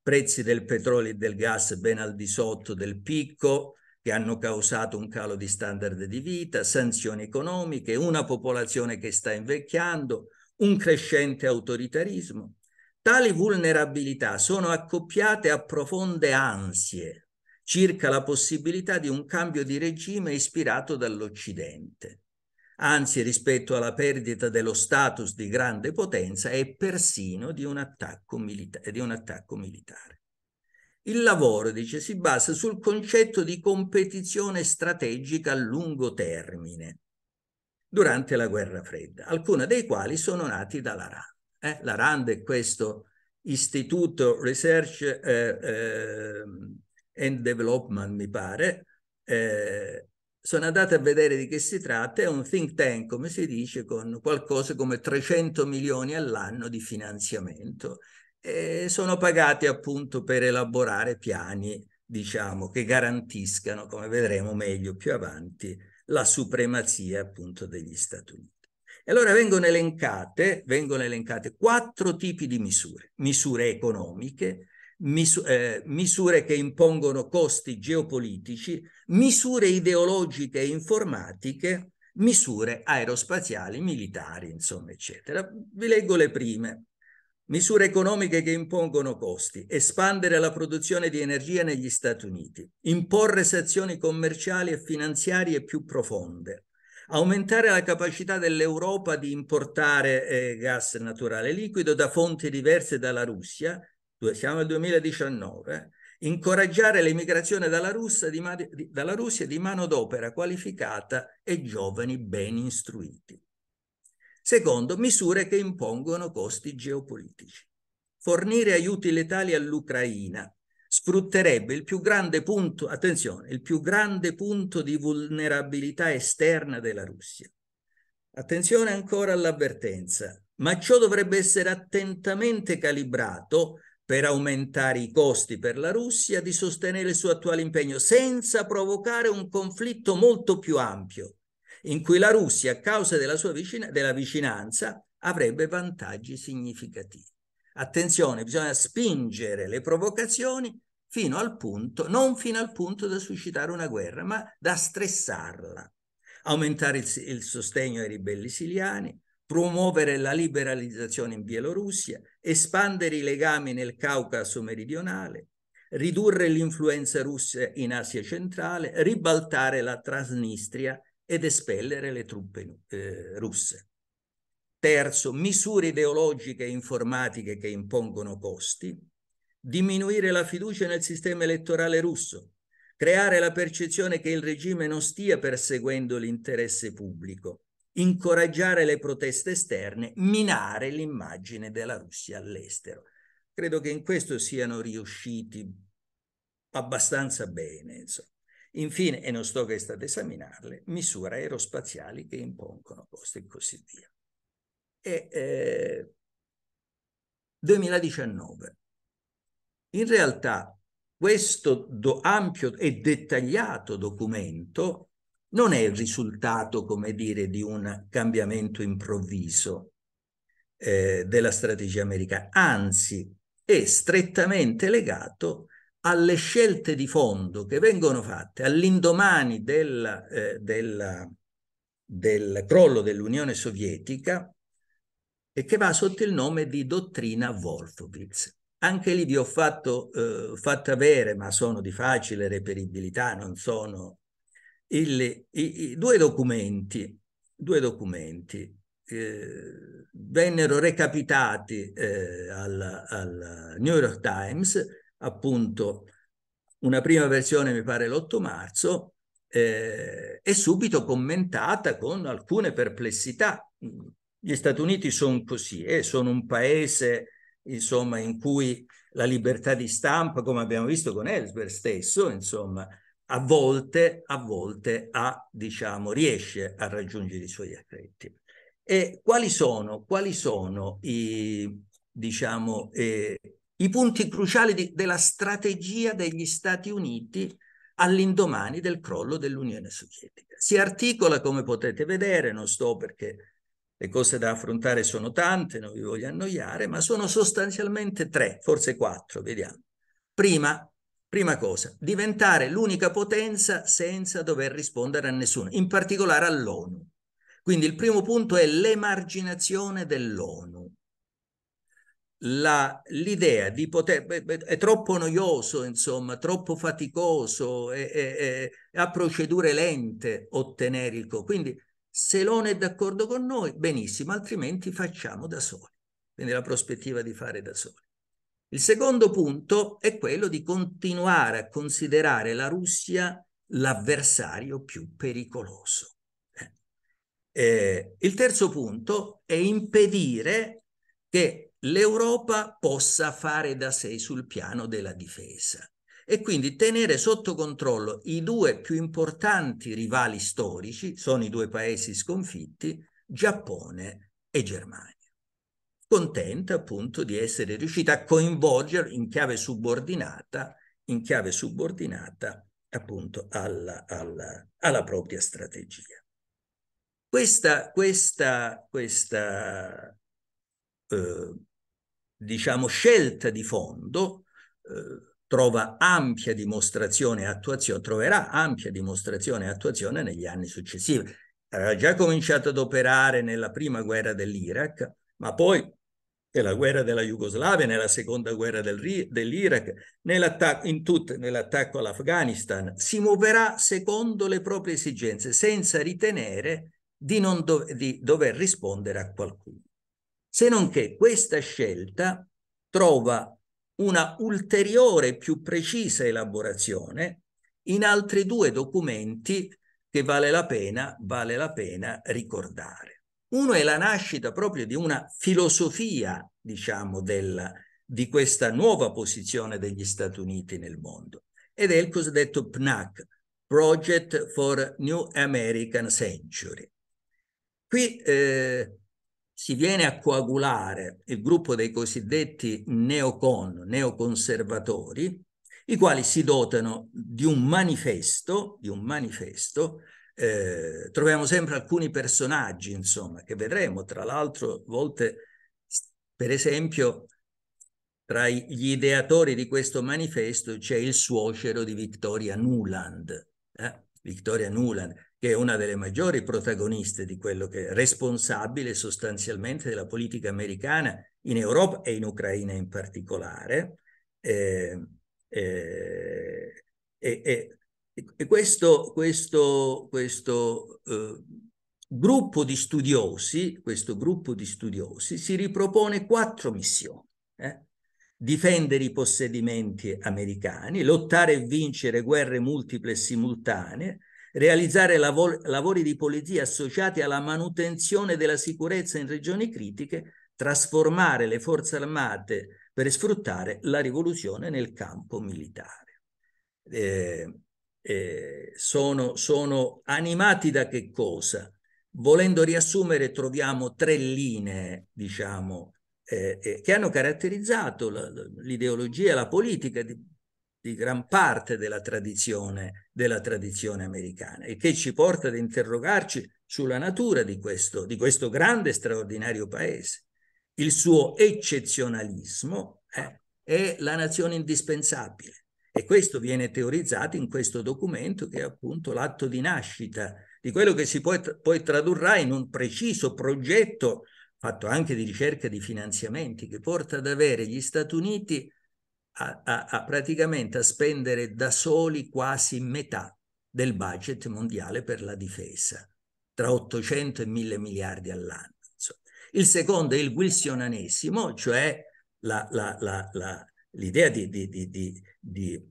B: Prezzi del petrolio e del gas ben al di sotto del picco che hanno causato un calo di standard di vita, sanzioni economiche, una popolazione che sta invecchiando, un crescente autoritarismo. Tali vulnerabilità sono accoppiate a profonde ansie circa la possibilità di un cambio di regime ispirato dall'Occidente anzi rispetto alla perdita dello status di grande potenza e persino di un attacco, milita- di un attacco militare. Il lavoro, dice, si basa sul concetto di competizione strategica a lungo termine durante la guerra fredda, alcuni dei quali sono nati dalla RAND. Eh, la RAND è questo istituto Research eh, eh, and Development, mi pare, eh, sono andate a vedere di che si tratta, è un think tank, come si dice, con qualcosa come 300 milioni all'anno di finanziamento e sono pagati appunto per elaborare piani, diciamo, che garantiscano, come vedremo meglio più avanti, la supremazia appunto degli Stati Uniti. E allora vengono elencate, vengono elencate quattro tipi di misure, misure economiche, misu eh, misure che impongono costi geopolitici, misure ideologiche e informatiche, misure aerospaziali, militari, insomma, eccetera. Vi leggo le prime. Misure economiche che impongono costi, espandere la produzione di energia negli Stati Uniti, imporre sanzioni commerciali e finanziarie più profonde, aumentare la capacità dell'Europa di importare eh, gas naturale liquido da fonti diverse dalla Russia siamo al 2019, incoraggiare l'emigrazione dalla Russia di, di, dalla Russia di manodopera qualificata e giovani ben istruiti. Secondo, misure che impongono costi geopolitici. Fornire aiuti letali all'Ucraina sfrutterebbe il più grande punto, attenzione, il più grande punto di vulnerabilità esterna della Russia. Attenzione ancora all'avvertenza, ma ciò dovrebbe essere attentamente calibrato per aumentare i costi per la Russia di sostenere il suo attuale impegno senza provocare un conflitto molto più ampio, in cui la Russia, a causa della sua vicina, della vicinanza, avrebbe vantaggi significativi. Attenzione, bisogna spingere le provocazioni fino al punto, non fino al punto da suscitare una guerra, ma da stressarla. Aumentare il, il sostegno ai ribelli siriani, promuovere la liberalizzazione in Bielorussia, espandere i legami nel Caucaso meridionale, ridurre l'influenza russa in Asia centrale, ribaltare la Transnistria ed espellere le truppe eh, russe. Terzo, misure ideologiche e informatiche che impongono costi, diminuire la fiducia nel sistema elettorale russo, creare la percezione che il regime non stia perseguendo l'interesse pubblico, incoraggiare le proteste esterne, minare l'immagine della Russia all'estero. Credo che in questo siano riusciti abbastanza bene. Insomma. Infine, e non sto questa ad esaminarle, misure aerospaziali che impongono costi e così via. E, eh, 2019. In realtà questo ampio e dettagliato documento non è il risultato, come dire, di un cambiamento improvviso eh, della strategia americana, anzi è strettamente legato alle scelte di fondo che vengono fatte all'indomani del, eh, del, del crollo dell'Unione Sovietica e che va sotto il nome di dottrina Wolfowitz. Anche lì vi ho fatto, eh, fatto avere, ma sono di facile reperibilità, non sono il, i, i due documenti, due documenti eh, vennero recapitati eh, al, al, New York Times, appunto una prima versione mi pare l'8 marzo, eh, e subito commentata con alcune perplessità. Gli Stati Uniti sono così, eh, sono un paese insomma, in cui la libertà di stampa, come abbiamo visto con Ellsberg stesso, insomma, a volte, a volte a, diciamo, riesce a raggiungere i suoi effetti. E quali sono, quali sono i, diciamo, eh, i punti cruciali di, della strategia degli Stati Uniti all'indomani del crollo dell'Unione Sovietica? Si articola, come potete vedere, non sto perché le cose da affrontare sono tante, non vi voglio annoiare, ma sono sostanzialmente tre, forse quattro, vediamo. Prima, Prima cosa, diventare l'unica potenza senza dover rispondere a nessuno, in particolare all'ONU. Quindi il primo punto è l'emarginazione dell'ONU. l'idea di poter... è troppo noioso, insomma, troppo faticoso, è, è, è, a procedure lente ottenere il... Co. Quindi se l'ONU è d'accordo con noi, benissimo, altrimenti facciamo da soli. Quindi la prospettiva di fare da soli. Il secondo punto è quello di continuare a considerare la Russia l'avversario più pericoloso. Eh, il terzo punto è impedire che l'Europa possa fare da sé sul piano della difesa e quindi tenere sotto controllo i due più importanti rivali storici, sono i due paesi sconfitti, Giappone e Germania contenta appunto di essere riuscita a coinvolgere in chiave subordinata, in chiave subordinata appunto alla, alla, alla propria strategia. Questa, questa, questa eh, diciamo, scelta di fondo eh, trova ampia dimostrazione e attuazione, troverà ampia dimostrazione e attuazione negli anni successivi. Aveva già cominciato ad operare nella prima guerra dell'Iraq, ma poi della guerra della Jugoslavia, nella seconda guerra del, dell'Iraq, nell'attacco, in tut, nell'attacco all'Afghanistan, si muoverà secondo le proprie esigenze, senza ritenere di, do, di dover rispondere a qualcuno. Se non che questa scelta trova una ulteriore più precisa elaborazione in altri due documenti che vale la pena, vale la pena ricordare. Uno è la nascita proprio di una filosofia, diciamo, del, di questa nuova posizione degli Stati Uniti nel mondo ed è il cosiddetto PNAC, Project for New American Century. Qui eh, si viene a coagulare il gruppo dei cosiddetti neocon, neoconservatori, i quali si dotano di un manifesto, di un manifesto eh, troviamo sempre alcuni personaggi, insomma, che vedremo, tra l'altro, volte, per esempio, tra gli ideatori di questo manifesto c'è il suocero di Victoria Nuland, eh? Victoria Nuland, che è una delle maggiori protagoniste di quello che è responsabile sostanzialmente della politica americana in Europa e in Ucraina in particolare. Eh, eh, e, e e questo, questo, questo, eh, gruppo studiosi, questo, gruppo di studiosi, si ripropone quattro missioni. Eh? Difendere i possedimenti americani, lottare e vincere guerre multiple e simultanee, realizzare lav lavori di polizia associati alla manutenzione della sicurezza in regioni critiche, trasformare le forze armate per sfruttare la rivoluzione nel campo militare. Eh, eh, sono, sono animati da che cosa? Volendo riassumere, troviamo tre linee, diciamo, eh, eh, che hanno caratterizzato l'ideologia e la politica di, di, gran parte della tradizione, della tradizione americana e che ci porta ad interrogarci sulla natura di questo, di questo grande e straordinario paese, il suo eccezionalismo eh, e la nazione indispensabile. E questo viene teorizzato in questo documento che è appunto l'atto di nascita di quello che si poi, poi tradurrà in un preciso progetto fatto anche di ricerca di finanziamenti che porta ad avere gli Stati Uniti a, a, a praticamente a spendere da soli quasi metà del budget mondiale per la difesa, tra 800 e 1000 miliardi all'anno. Insomma. Il secondo è il wilsonanesimo, cioè la, la, la, l'idea di, di, di, di,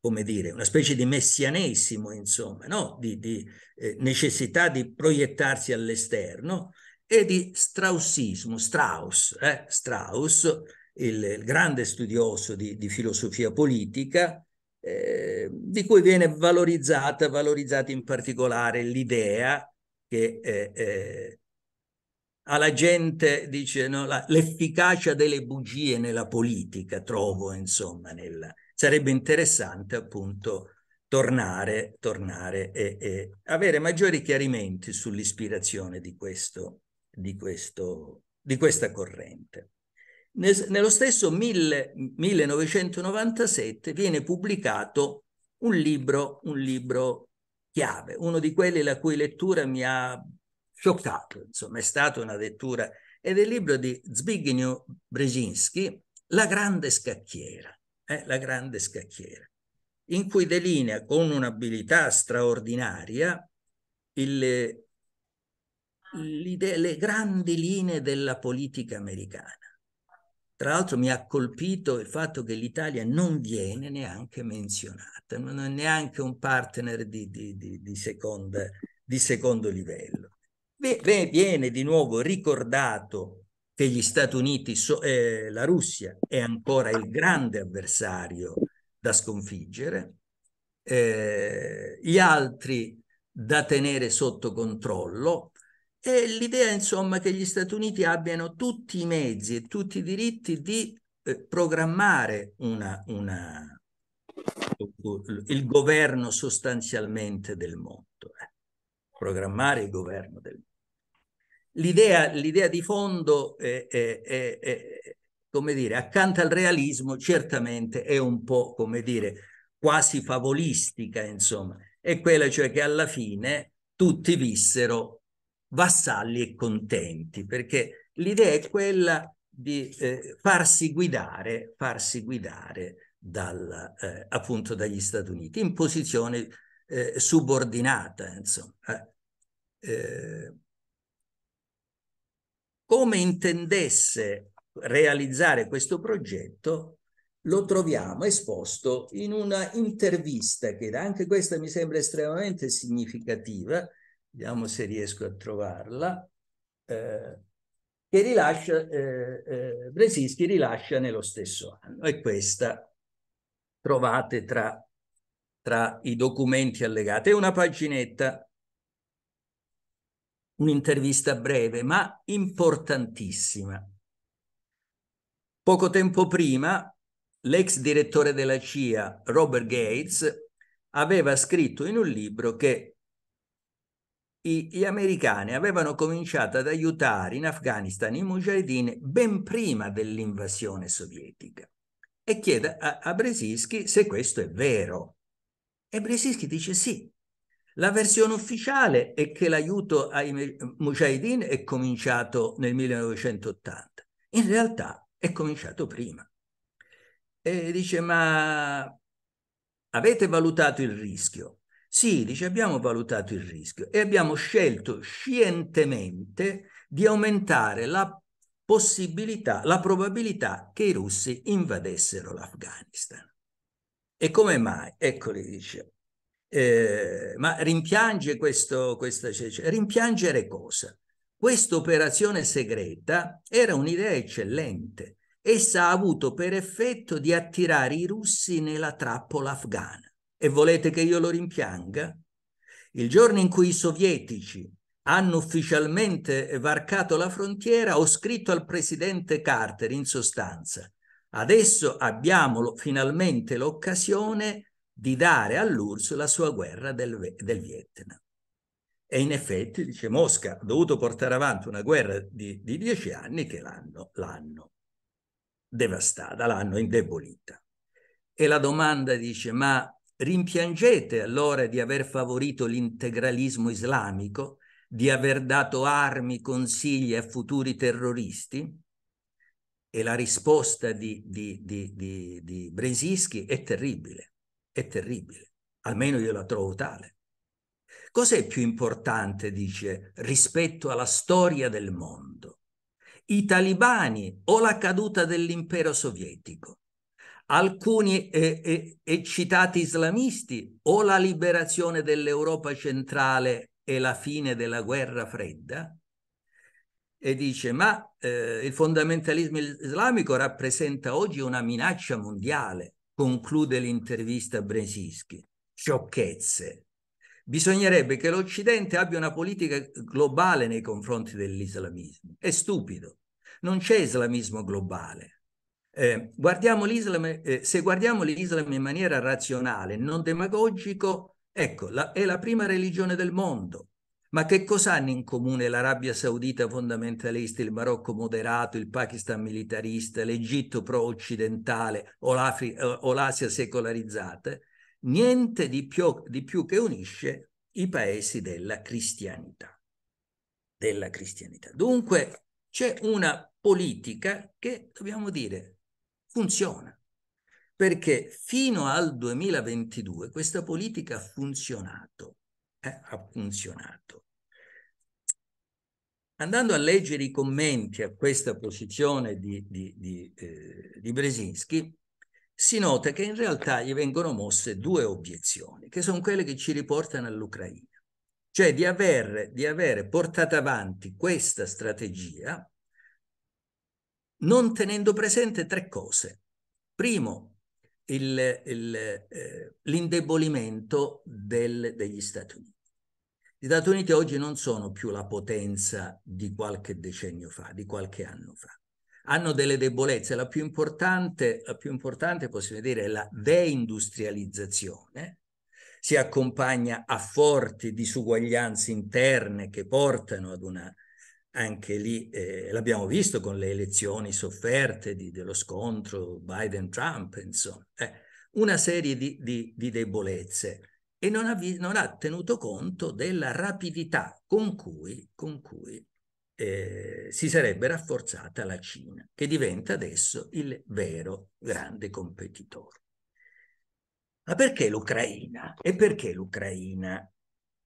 B: come dire, una specie di messianesimo, insomma, no? di, eh, necessità di proiettarsi all'esterno e di straussismo, Strauss, eh? Strauss il, il, grande studioso di, filosofia politica, eh, di cui viene valorizzata, valorizzata in particolare l'idea che eh, eh, alla gente, dice, no, la, l'efficacia delle bugie nella politica, trovo, insomma, nella, sarebbe interessante appunto tornare, tornare e, e, avere maggiori chiarimenti sull'ispirazione di, questo, di, questo, di questa corrente. Nello stesso 1997 viene pubblicato un libro, un libro chiave, uno di quelli la cui lettura mi ha Scioccato, insomma, è stata una lettura. Ed è il libro di Zbigniew Brzezinski, La grande scacchiera, eh, La grande scacchiera, in cui delinea con un'abilità straordinaria il, le grandi linee della politica americana. Tra l'altro mi ha colpito il fatto che l'Italia non viene neanche menzionata, non è neanche un partner di, di, di, seconda, di secondo livello viene di nuovo ricordato che gli Stati Uniti, so, eh, la Russia è ancora il grande avversario da sconfiggere, eh, gli altri da tenere sotto controllo e l'idea insomma che gli Stati Uniti abbiano tutti i mezzi e tutti i diritti di eh, programmare una, una, il governo sostanzialmente del mondo programmare il governo del L'idea, l'idea di fondo è, è, è, è, come dire, accanto al realismo certamente è un po', come dire, quasi favolistica, insomma, è quella cioè che alla fine tutti vissero vassalli e contenti, perché l'idea è quella di eh, farsi guidare, farsi guidare dal, eh, appunto dagli Stati Uniti in posizione eh, subordinata, insomma. Eh. Eh, come intendesse realizzare questo progetto lo troviamo esposto in una intervista che anche questa mi sembra estremamente significativa, vediamo se riesco a trovarla, eh, che rilascia, eh, eh, Bresinski rilascia nello stesso anno e questa trovate tra, tra i documenti allegati. È una paginetta un'intervista breve ma importantissima. Poco tempo prima l'ex direttore della CIA Robert Gates aveva scritto in un libro che gli americani avevano cominciato ad aiutare in Afghanistan i mujahideen ben prima dell'invasione sovietica e chiede a, a Bresinski se questo è vero. E Brzezinski dice sì, la versione ufficiale è che l'aiuto ai Mujahideen è cominciato nel 1980. In realtà è cominciato prima. E dice, ma avete valutato il rischio? Sì, dice, abbiamo valutato il rischio e abbiamo scelto scientemente di aumentare la possibilità, la probabilità che i russi invadessero l'Afghanistan. E come mai? Eccoli, dice, eh, ma rimpiange questo, questa, rimpiangere cosa? Questa operazione segreta era un'idea eccellente. Essa ha avuto per effetto di attirare i russi nella trappola afghana. E volete che io lo rimpianga? Il giorno in cui i sovietici hanno ufficialmente varcato la frontiera, ho scritto al presidente Carter in sostanza, adesso abbiamo finalmente l'occasione di dare all'URSS la sua guerra del, del Vietnam. E in effetti, dice Mosca, ha dovuto portare avanti una guerra di, di dieci anni che l'hanno, devastata, l'hanno indebolita. E la domanda dice, ma rimpiangete allora di aver favorito l'integralismo islamico, di aver dato armi, consigli a futuri terroristi? E la risposta di, di, di, di Bresischi è terribile è terribile, almeno io la trovo tale. Cos'è più importante, dice, rispetto alla storia del mondo? I talibani o la caduta dell'impero sovietico? Alcuni eh, eh, eccitati islamisti o la liberazione dell'Europa centrale e la fine della guerra fredda? E dice, ma eh, il fondamentalismo islamico rappresenta oggi una minaccia mondiale conclude l'intervista Brzezinski, sciocchezze. Bisognerebbe che l'Occidente abbia una politica globale nei confronti dell'islamismo. È stupido. Non c'è islamismo globale. Eh, guardiamo eh, se guardiamo l'Islam in maniera razionale, non demagogico, ecco, la, è la prima religione del mondo. Ma che cosa hanno in comune l'Arabia Saudita fondamentalista, il Marocco moderato, il Pakistan militarista, l'Egitto pro-occidentale o, eh, o l'Asia secolarizzata? Niente di più, di più che unisce i paesi della cristianità. Della cristianità. Dunque c'è una politica che, dobbiamo dire, funziona. Perché fino al 2022 questa politica ha funzionato. Eh, ha funzionato andando a leggere i commenti a questa posizione di, di, di, eh, di, Bresinski, si nota che in realtà gli vengono mosse due obiezioni, che sono quelle che ci riportano all'Ucraina, cioè di aver, di aver portato avanti questa strategia non tenendo presente tre cose. Primo, eh, l'indebolimento eh, degli Stati Uniti gli Stati Uniti oggi non sono più la potenza di qualche decennio fa, di qualche anno fa. Hanno delle debolezze. La più importante, la più importante possiamo dire, è la deindustrializzazione. Si accompagna a forti disuguaglianze interne che portano ad una anche lì eh, l'abbiamo visto con le elezioni sofferte di, dello scontro Biden-Trump, insomma, eh, una serie di, di, di debolezze e non ha, non ha tenuto conto della rapidità con cui, con cui eh, si sarebbe rafforzata la Cina, che diventa adesso il vero grande competitore. Ma perché l'Ucraina? E perché l'Ucraina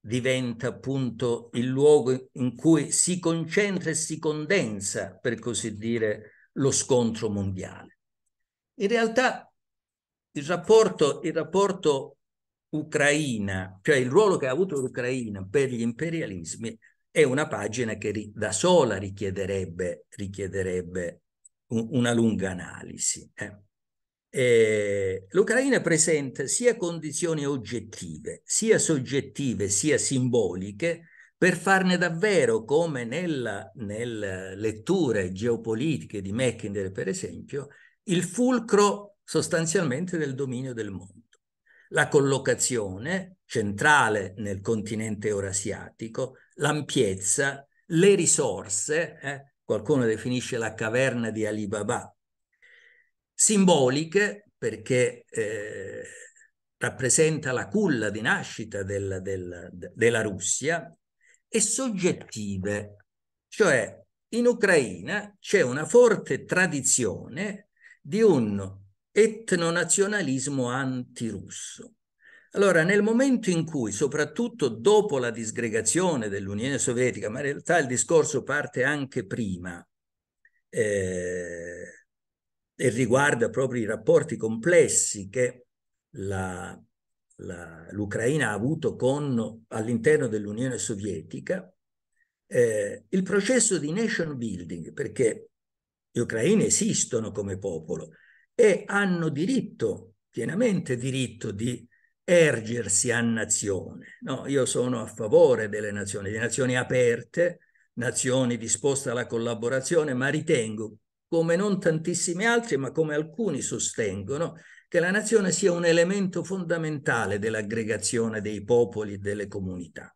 B: diventa appunto il luogo in cui si concentra e si condensa, per così dire, lo scontro mondiale? In realtà il rapporto, il rapporto Ucraina, cioè il ruolo che ha avuto l'Ucraina per gli imperialismi, è una pagina che da sola richiederebbe, richiederebbe un, una lunga analisi. Eh. Eh, L'Ucraina presenta sia condizioni oggettive, sia soggettive, sia simboliche, per farne davvero, come nella, nella lettura geopolitiche di Mackinder, per esempio, il fulcro sostanzialmente del dominio del mondo la collocazione centrale nel continente eurasiatico, l'ampiezza, le risorse, eh, qualcuno definisce la caverna di Alibaba, simboliche perché eh, rappresenta la culla di nascita del, del, della Russia, e soggettive, cioè in Ucraina c'è una forte tradizione di un etnonazionalismo antirusso. Allora, nel momento in cui, soprattutto dopo la disgregazione dell'Unione Sovietica, ma in realtà il discorso parte anche prima eh, e riguarda proprio i rapporti complessi che la, la, l'Ucraina ha avuto con, all'interno dell'Unione Sovietica, eh, il processo di nation building, perché gli ucraini esistono come popolo, e hanno diritto, pienamente diritto, di ergersi a nazione. No, io sono a favore delle nazioni, di nazioni aperte, nazioni disposte alla collaborazione, ma ritengo, come non tantissimi altri, ma come alcuni sostengono, che la nazione sia un elemento fondamentale dell'aggregazione dei popoli e delle comunità,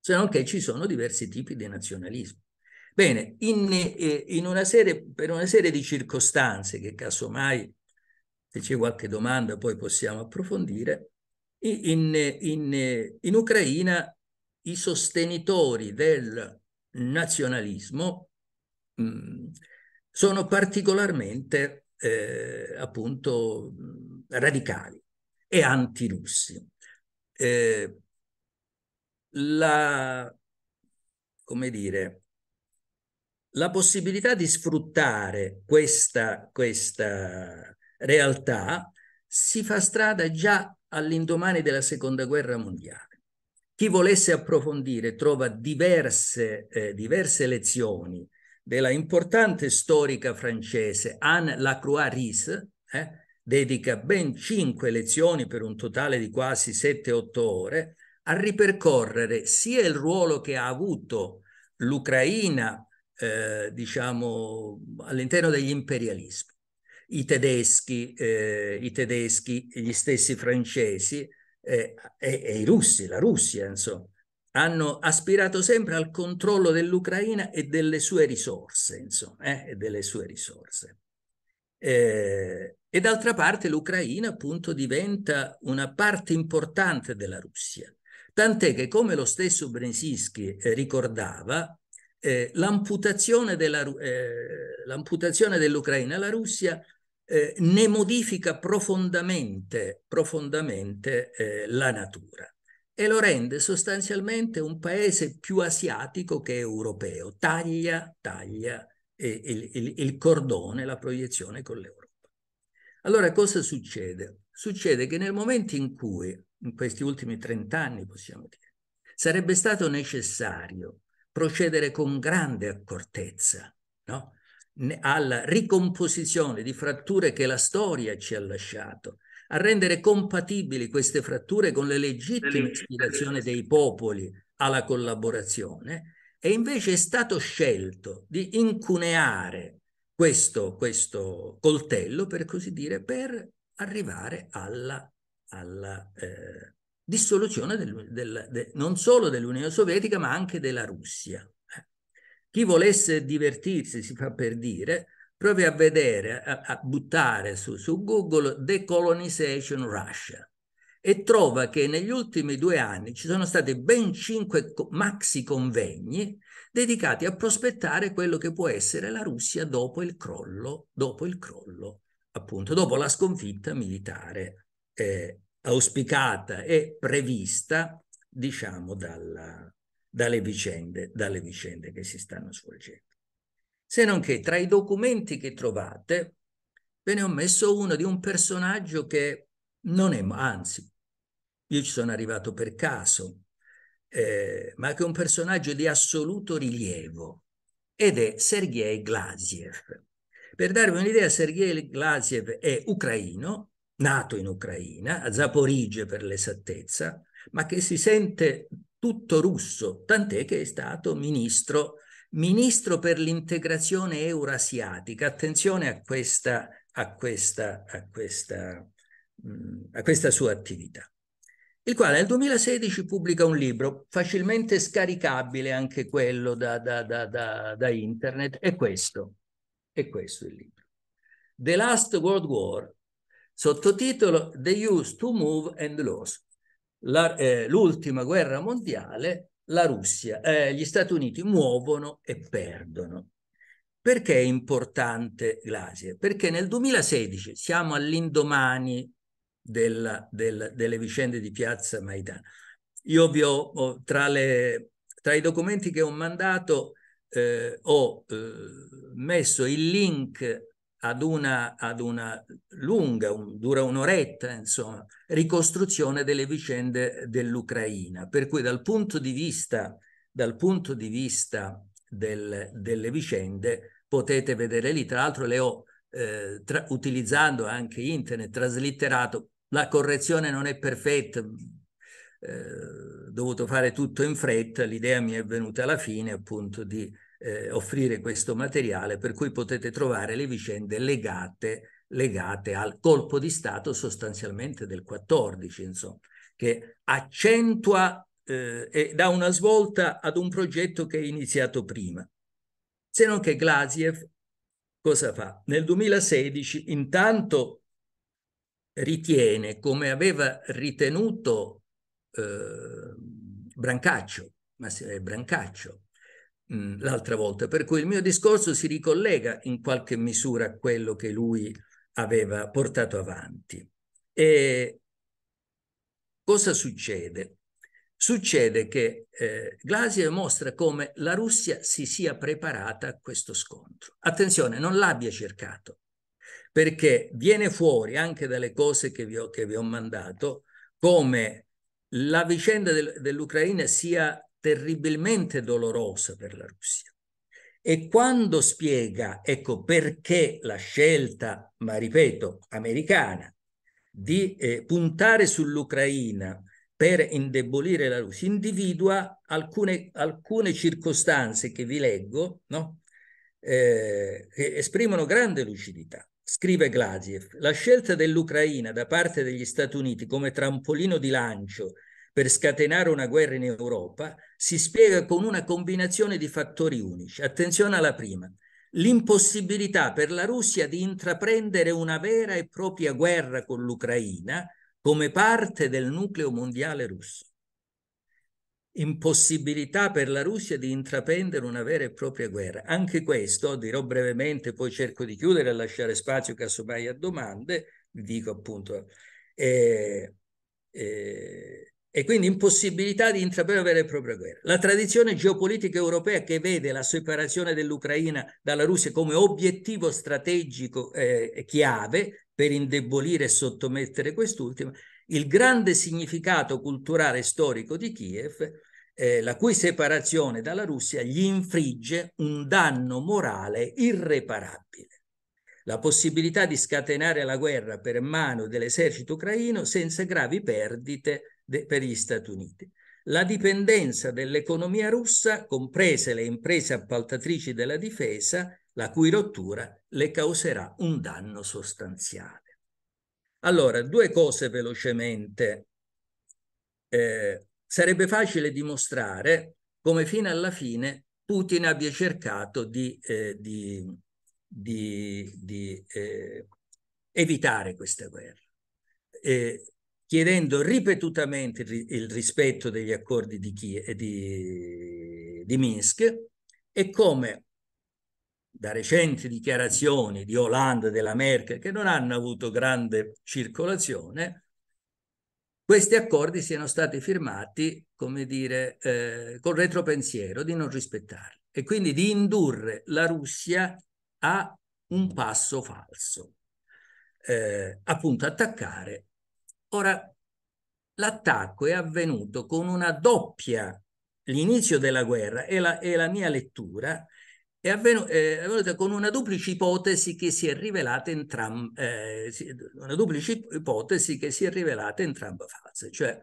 B: se non che ci sono diversi tipi di nazionalismo. Bene, in, eh, in una serie, per una serie di circostanze che casomai se c'è qualche domanda poi possiamo approfondire, in, in, in Ucraina i sostenitori del nazionalismo mh, mm, sono particolarmente eh, appunto mm, radicali e antirussi. Eh, la, come dire, la possibilità di sfruttare questa, questa realtà si fa strada già all'indomani della seconda guerra mondiale. Chi volesse approfondire trova diverse, eh, diverse lezioni della importante storica francese Anne Lacroix-Ris, eh, dedica ben cinque lezioni per un totale di quasi 7-8 ore, a ripercorrere sia il ruolo che ha avuto l'Ucraina eh, diciamo, all'interno degli imperialismi. I tedeschi, eh, i tedeschi, gli stessi francesi eh, e, e, i russi, la Russia, insomma, hanno aspirato sempre al controllo dell'Ucraina e delle sue risorse, insomma, eh, e delle sue risorse. Eh, e d'altra parte l'Ucraina appunto diventa una parte importante della Russia, tant'è che come lo stesso Brzezinski ricordava, eh, eh, l'amputazione, dell'Ucraina eh, dell alla Russia eh, ne modifica profondamente, profondamente eh, la natura e lo rende sostanzialmente un paese più asiatico che europeo, taglia, taglia eh, il, il, il cordone, la proiezione con l'Europa. Allora cosa succede? Succede che nel momento in cui, in questi ultimi trent'anni possiamo dire, sarebbe stato necessario procedere con grande accortezza no? alla ricomposizione di fratture che la storia ci ha lasciato, a rendere compatibili queste fratture con le legittime ispirazioni dei popoli alla collaborazione e invece è stato scelto di incuneare questo, questo coltello, per così dire, per arrivare alla, alla eh, dissoluzione del, del, de, non solo dell'Unione Sovietica ma anche della Russia. Chi volesse divertirsi, si fa per dire, provi a vedere, a, a buttare su, su Google Decolonization Russia e trova che negli ultimi due anni ci sono stati ben cinque maxi convegni dedicati a prospettare quello che può essere la Russia dopo il crollo, dopo il crollo, appunto, dopo la sconfitta militare eh, auspicata e prevista, diciamo, dalla, dalle, vicende, dalle vicende che si stanno svolgendo. Se non che tra i documenti che trovate ve ne ho messo uno di un personaggio che non è, anzi, io ci sono arrivato per caso, eh, ma che è un personaggio di assoluto rilievo ed è Sergei Glaziev. Per darvi un'idea, Sergei Glaziev è ucraino, nato in Ucraina, a Zaporige per l'esattezza, ma che si sente tutto russo, tant'è che è stato ministro, ministro per l'integrazione eurasiatica. Attenzione a questa, a questa, a questa, mm, a questa sua attività il quale nel 2016 pubblica un libro facilmente scaricabile anche quello da, da, da, da internet, è questo, è questo il libro. The Last World War, sottotitolo The Use to Move and Lose, eh, l'ultima eh, guerra mondiale, la Russia, eh, gli Stati Uniti muovono e perdono. Perché è importante l'Asia? Perché nel 2016 siamo all'indomani della, del, delle vicende di piazza Maidan. Io vi ho, tra, le, tra i documenti che ho mandato, eh, ho eh, messo il link ad una, ad una lunga, un, dura un'oretta, insomma, ricostruzione delle vicende dell'Ucraina. Per cui dal punto di vista, punto di vista del, delle vicende potete vedere lì, tra l'altro le ho eh, tra, utilizzando anche internet, traslitterato, la correzione non è perfetta, mm, eh, dovuto fare tutto in fretta, l'idea mi è venuta alla fine appunto di eh, offrire questo materiale per cui potete trovare le vicende legate, legate al colpo di Stato sostanzialmente del 14, insomma, che accentua eh, e dà una svolta ad un progetto che è iniziato prima. Se non che Glaziev cosa fa? Nel 2016 intanto ritiene, come aveva ritenuto eh, Brancaccio, ma Brancaccio, Mm, l'altra volta, per cui il mio discorso si ricollega in qualche misura a quello che lui aveva portato avanti. E cosa succede? Succede che eh, Glaser mostra come la Russia si sia preparata a questo scontro. Attenzione, non l'abbia cercato, perché viene fuori anche dalle cose che vi ho, che vi ho mandato come la vicenda del, dell'Ucraina sia terribilmente dolorosa per la Russia. E quando spiega, ecco perché la scelta, ma ripeto, americana, di eh, puntare sull'Ucraina per indebolire la Russia, individua alcune, alcune circostanze che vi leggo, no? eh, che esprimono grande lucidità. Scrive Glaziev, la scelta dell'Ucraina da parte degli Stati Uniti come trampolino di lancio per scatenare una guerra in Europa si spiega con una combinazione di fattori unici. Attenzione alla prima, l'impossibilità per la Russia di intraprendere una vera e propria guerra con l'Ucraina come parte del nucleo mondiale russo. Impossibilità per la Russia di intraprendere una vera e propria guerra. Anche questo, dirò brevemente, poi cerco di chiudere e lasciare spazio casomai a domande, vi dico appunto... Eh, eh, e quindi impossibilità di intraprendere una vera e propria guerra. La tradizione geopolitica europea che vede la separazione dell'Ucraina dalla Russia come obiettivo strategico eh, chiave per indebolire e sottomettere quest'ultima, il grande significato culturale e storico di Kiev, eh, la cui separazione dalla Russia gli infligge un danno morale irreparabile la possibilità di scatenare la guerra per mano dell'esercito ucraino senza gravi perdite de, per gli Stati Uniti. La dipendenza dell'economia russa, comprese le imprese appaltatrici della difesa, la cui rottura le causerà un danno sostanziale. Allora, due cose velocemente. Eh, sarebbe facile dimostrare come fino alla fine Putin abbia cercato di, eh, di, di, di eh, evitare questa guerra. Eh, chiedendo ripetutamente il rispetto degli accordi di, Kiev, eh, di, di Minsk e come da recenti dichiarazioni di Hollande e della Merkel, che non hanno avuto grande circolazione, questi accordi siano stati firmati, come dire, eh, col retropensiero di non rispettarli e quindi di indurre la Russia a un passo falso, eh, appunto attaccare Ora, l'attacco è avvenuto con una doppia, l'inizio della guerra e la, la mia lettura, è, avvenu- è avvenuta con una duplice ipotesi che si è rivelata entrambe, eh, una duplice ipotesi che si è rivelata entrambe false, cioè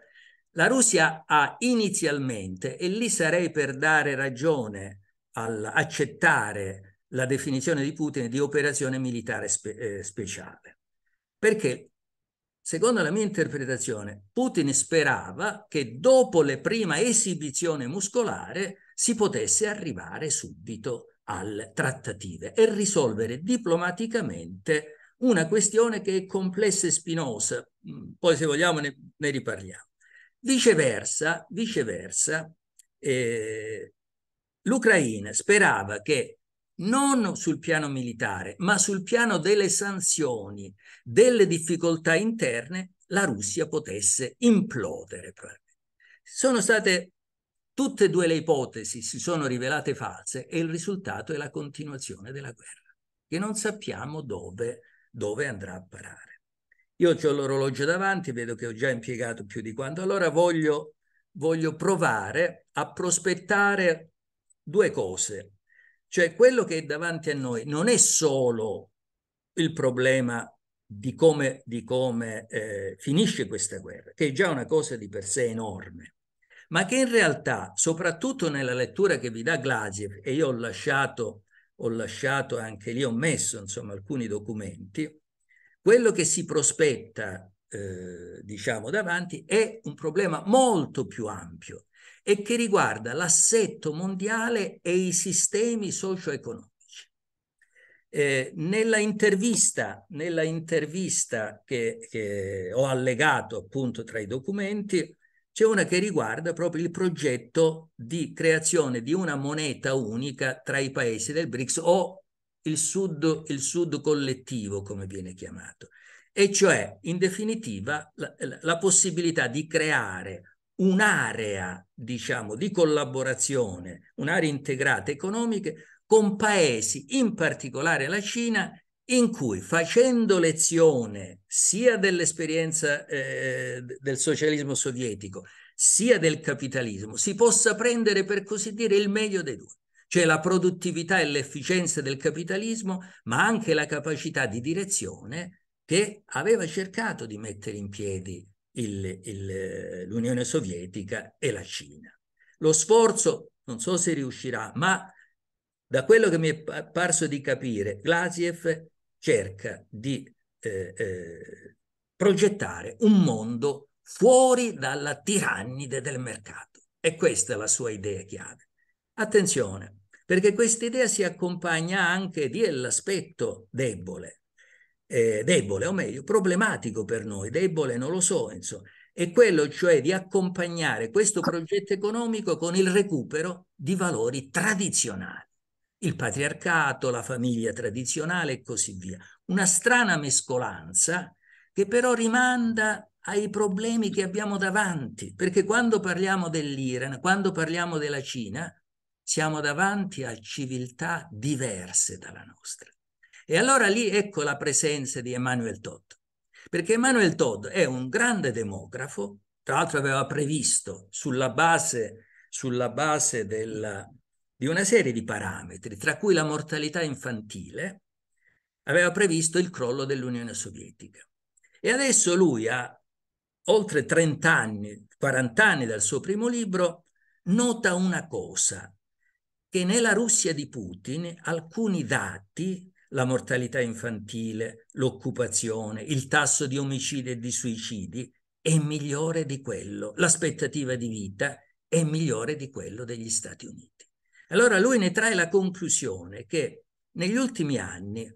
B: la Russia ha inizialmente, e lì sarei per dare ragione all'accettare la definizione di Putin di operazione militare spe- eh, speciale, perché Secondo la mia interpretazione, Putin sperava che dopo la prima esibizione muscolare si potesse arrivare subito alle trattative e risolvere diplomaticamente una questione che è complessa e spinosa, mm, poi se vogliamo ne, ne riparliamo. Viceversa, viceversa eh, l'Ucraina sperava che non sul piano militare, ma sul piano delle sanzioni, delle difficoltà interne, la Russia potesse implodere. Sono state tutte e due le ipotesi, si sono rivelate false e il risultato è la continuazione della guerra, che non sappiamo dove, dove andrà a parare. Io ho l'orologio davanti, vedo che ho già impiegato più di quanto. Allora voglio, voglio, provare a prospettare due cose. Cioè quello che è davanti a noi non è solo il problema di come, di come eh, finisce questa guerra, che è già una cosa di per sé enorme, ma che in realtà, soprattutto nella lettura che vi dà Glaziev, e io ho lasciato, ho lasciato anche lì, ho messo insomma alcuni documenti, quello che si prospetta, eh, diciamo, davanti è un problema molto più ampio e che riguarda l'assetto mondiale e i sistemi socio-economici. Eh, nella, intervista, nella intervista che, che, ho allegato appunto tra i documenti, c'è una che riguarda proprio il progetto di creazione di una moneta unica tra i paesi del BRICS o il sud, il sud collettivo, come viene chiamato, e cioè in definitiva la, la possibilità di creare un'area diciamo, di collaborazione, un'area integrata economica con paesi, in particolare la Cina, in cui facendo lezione sia dell'esperienza eh, del socialismo sovietico sia del capitalismo si possa prendere per così dire il meglio dei due, cioè la produttività e l'efficienza del capitalismo, ma anche la capacità di direzione che aveva cercato di mettere in piedi il, il, l'Unione Sovietica e la Cina. Lo sforzo, non so se riuscirà, ma da quello che mi è parso di capire, Glasiev cerca di eh, eh, progettare un mondo fuori dalla tirannide del mercato. E questa è la sua idea chiave. Attenzione, perché questa idea si accompagna anche all'aspetto debole eh, debole, o meglio, problematico per noi, debole non lo so, insomma, è quello cioè di accompagnare questo ah. progetto economico con il recupero di valori tradizionali, il patriarcato, la famiglia tradizionale e così via. Una strana mescolanza che però rimanda ai problemi che abbiamo davanti, perché quando parliamo dell'Iran, quando parliamo della Cina, siamo davanti a civiltà diverse dalla nostra. E allora lì ecco la presenza di Emmanuel Todd, perché Emmanuel Todd è un grande demografo, tra l'altro aveva previsto sulla base, sulla base del, di una serie di parametri, tra cui la mortalità infantile, aveva previsto il crollo dell'Unione Sovietica. E adesso lui ha oltre 30 anni, 40 anni dal suo primo libro, nota una cosa, che nella Russia di Putin alcuni dati la mortalità infantile, l'occupazione, il tasso di omicidi e di suicidi è migliore di quello, l'aspettativa di vita è migliore di quello degli Stati Uniti. Allora lui ne trae la conclusione che negli ultimi anni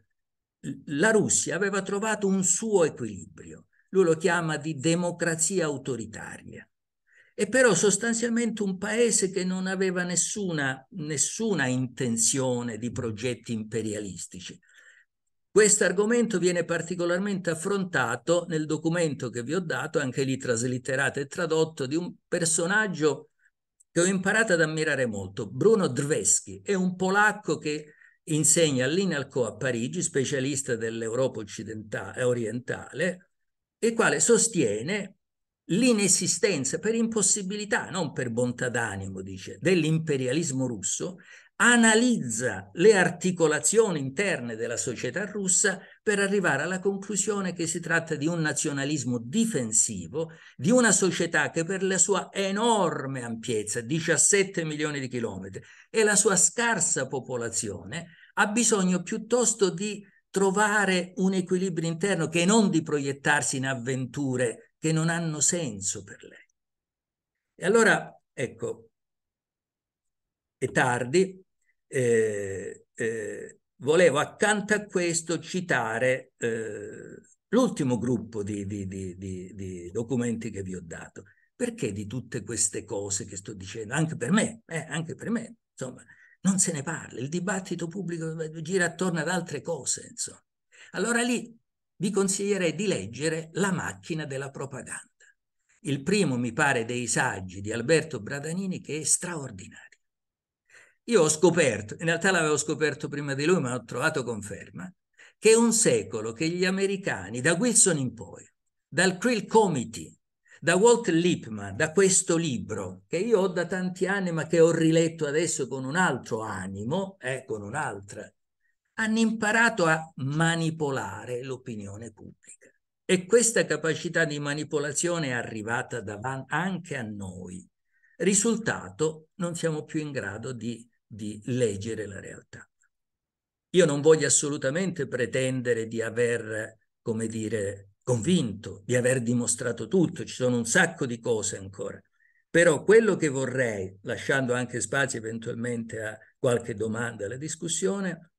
B: la Russia aveva trovato un suo equilibrio, lui lo chiama di democrazia autoritaria e però sostanzialmente un paese che non aveva nessuna, nessuna intenzione di progetti imperialistici. Questo argomento viene particolarmente affrontato nel documento che vi ho dato, anche lì traslitterato e tradotto, di un personaggio che ho imparato ad ammirare molto, Bruno Drveschi, è un polacco che insegna all'INALCO a Parigi, specialista dell'Europa occidentale, e orientale, e quale sostiene l'inesistenza, per impossibilità, non per bontà d'animo, dice, dell'imperialismo russo, analizza le articolazioni interne della società russa per arrivare alla conclusione che si tratta di un nazionalismo difensivo, di una società che per la sua enorme ampiezza, 17 milioni di chilometri, e la sua scarsa popolazione, ha bisogno piuttosto di trovare un equilibrio interno che non di proiettarsi in avventure che non hanno senso per lei. E allora, ecco, è tardi, eh, eh, volevo accanto a questo citare eh, l'ultimo gruppo di, di, di, di, documenti che vi ho dato. Perché di tutte queste cose che sto dicendo? Anche per me, eh, anche per me, insomma, non se ne parla. Il dibattito pubblico gira attorno ad altre cose, insomma. Allora lì vi consiglierei di leggere La macchina della propaganda. Il primo, mi pare, dei saggi di Alberto Bradanini che è straordinario. Io ho scoperto, in realtà l'avevo scoperto prima di lui, ma ho trovato conferma, che è un secolo che gli americani, da Wilson in poi, dal Krill Committee, da Walt Lippmann, da questo libro che io ho da tanti anni ma che ho riletto adesso con un altro animo, eh, con un'altra hanno imparato a manipolare l'opinione pubblica e questa capacità di manipolazione è arrivata davanti anche a noi. Risultato, non siamo più in grado di, di leggere la realtà. Io non voglio assolutamente pretendere di aver, come dire, convinto, di aver dimostrato tutto, ci sono un sacco di cose ancora. Però quello che vorrei, lasciando anche spazio eventualmente a qualche domanda alla discussione,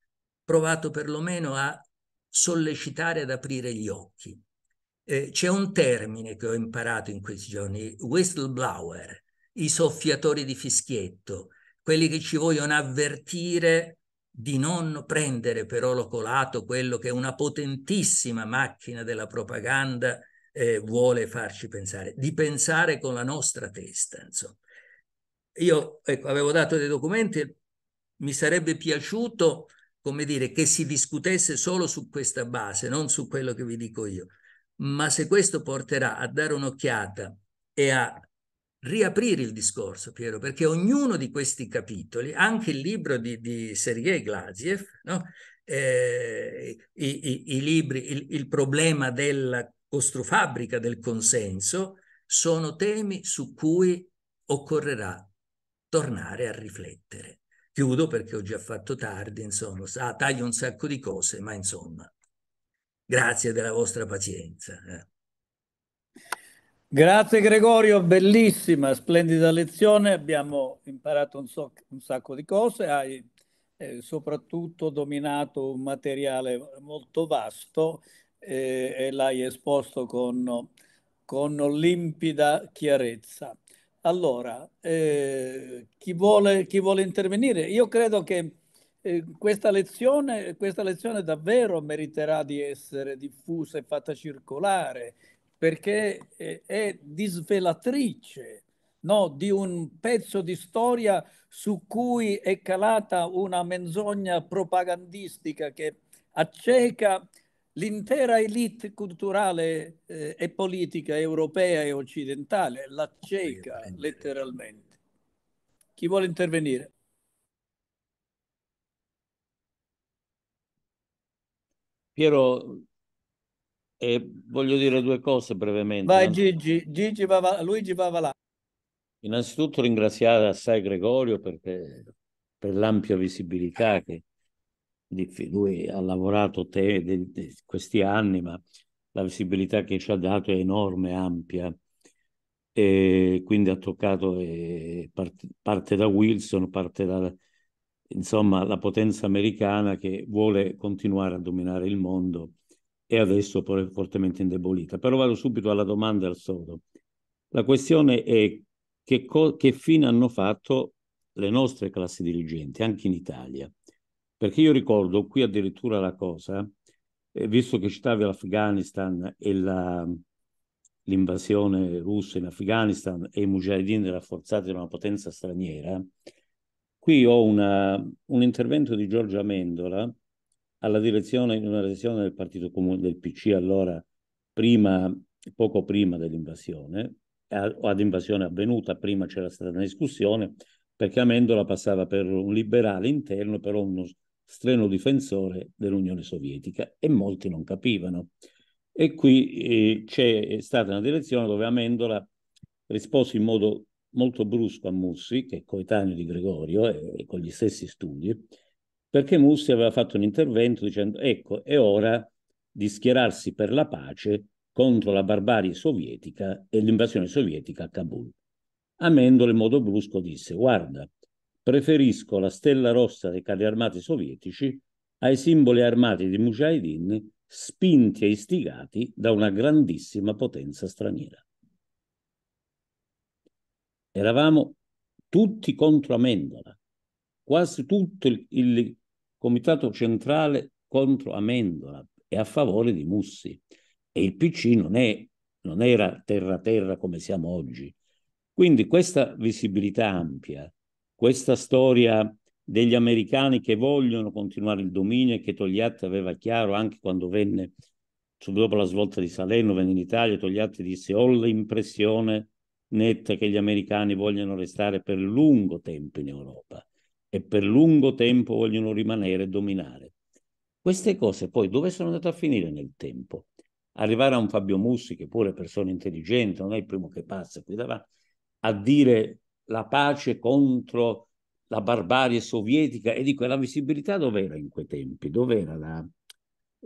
B: provato perlomeno a sollecitare ad aprire gli occhi. Eh, c'è un termine che ho imparato in questi giorni, whistleblower, i soffiatori di fischietto, quelli che ci vogliono avvertire di non prendere per oro colato quello che una potentissima macchina della propaganda eh, vuole farci pensare, di pensare con la nostra testa. Insomma. Io ecco, avevo dato dei documenti, mi sarebbe piaciuto come dire, che si discutesse solo su questa base, non su quello che vi dico io. Ma se questo porterà a dare un'occhiata e a riaprire il discorso, Piero, perché ognuno di questi capitoli, anche il libro di, di Sergei Glaziev, no? eh, i, i, i, libri, il, il problema della costrofabbrica del consenso, sono temi su cui occorrerà tornare a riflettere. Chiudo perché ho già fatto tardi, insomma, ah, taglio un sacco di cose, ma insomma, grazie della vostra pazienza. Eh.
A: Grazie Gregorio, bellissima, splendida lezione, abbiamo imparato un, so un sacco di cose, hai eh, soprattutto dominato un materiale molto vasto eh, e l'hai esposto con, con limpida chiarezza. Allora, eh, chi, vuole, chi, vuole, intervenire? Io credo che eh, questa, lezione, questa lezione davvero meriterà di essere diffusa e fatta circolare perché è, eh, è disvelatrice no, di un pezzo di storia su cui è calata una menzogna propagandistica che acceca l'intera elite culturale eh, e politica europea e occidentale la cieca letteralmente. Chi vuole intervenire?
D: Piero, eh, voglio dire due cose brevemente. Vai Gigi, Gigi va, Luigi Vavalà. Innanzitutto ringraziare assai Gregorio perché, per l'ampia visibilità che lui ha lavorato te, de, de questi anni, ma la visibilità che ci ha dato è enorme, ampia. E quindi ha toccato, eh, parte, parte da Wilson, parte da insomma, la potenza americana che vuole continuare a dominare il mondo e adesso fortemente indebolita. Però vado subito alla domanda al sodo. La questione è che, co- che fine hanno fatto le nostre classi dirigenti, anche in Italia perché io ricordo qui addirittura la cosa, eh, visto che citavi l'Afghanistan e la, l'invasione russa in Afghanistan e i mujahideen rafforzati da una potenza straniera, qui ho una, un intervento di Giorgio Amendola alla direzione, in una direzione del Partito Comune, del PC allora, prima, poco prima dell'invasione, o ad invasione avvenuta, prima c'era stata una discussione, perché Amendola passava per un liberale interno, però uno, strenuo difensore dell'Unione Sovietica e molti non capivano. E qui eh, c'è stata una direzione dove Amendola rispose in modo molto brusco a Mussi, che è coetaneo di Gregorio e, e con gli stessi studi, perché Mussi aveva fatto un intervento dicendo ecco è ora di schierarsi per la pace contro la barbarie sovietica e l'invasione sovietica a Kabul. Amendola in modo brusco disse guarda preferisco la stella rossa dei carri armati sovietici ai simboli armati di mujahideen spinti e istigati da una grandissima potenza straniera. Eravamo tutti contro Amendola, quasi tutto il, il comitato centrale contro Amendola e a favore di Mussi. E il PC non, è, non era terra-terra come siamo oggi. Quindi questa visibilità ampia questa storia degli americani che vogliono continuare il dominio e che Togliatti aveva chiaro anche quando venne subito dopo la svolta di Salerno, venne in Italia, Togliatti disse ho l'impressione netta che gli americani vogliono restare per lungo tempo in Europa e per lungo tempo vogliono rimanere e dominare. Queste cose poi dove sono andate a finire nel tempo? Arrivare a un Fabio Mussi, che pure è persona intelligente, non è il primo che passa qui davanti, a dire la pace contro la barbarie sovietica e dico la visibilità dov'era in quei tempi? Dov'era la,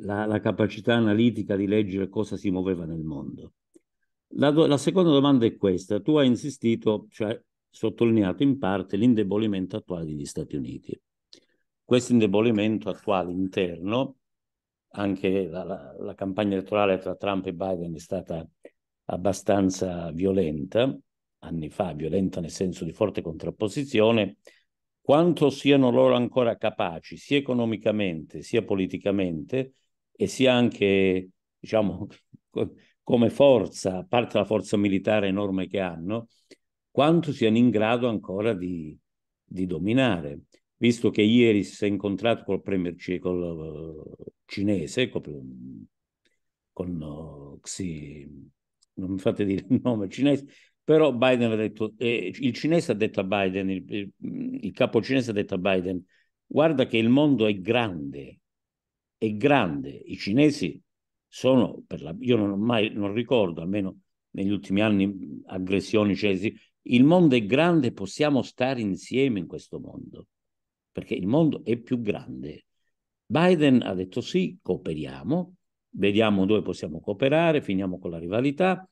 D: la, la, capacità analitica di leggere cosa si muoveva nel mondo? La, do, la seconda domanda è questa. Tu hai insistito, cioè sottolineato in parte l'indebolimento attuale degli Stati Uniti. Questo indebolimento attuale interno, anche la, la, la campagna elettorale tra Trump e Biden è stata abbastanza violenta, anni fa, violenta nel senso di forte contrapposizione, quanto siano loro ancora capaci, sia economicamente, sia politicamente, e sia anche, diciamo, come forza, a parte la forza militare enorme che hanno, quanto siano in grado ancora di, di dominare. Visto che ieri si è incontrato col premier col, uh, cinese, con, con uh, Xi, non mi fate dire il nome cinese, però Biden ha detto, eh, il cinese ha detto a Biden, il, il capo cinese ha detto a Biden, guarda che il mondo è grande, è grande, i cinesi sono, per la, io non ho mai, non ricordo, almeno negli ultimi anni, aggressioni cinesi, il mondo è grande, possiamo stare insieme in questo mondo, perché il mondo è più grande. Biden ha detto sì, cooperiamo, vediamo dove possiamo cooperare, finiamo con la rivalità,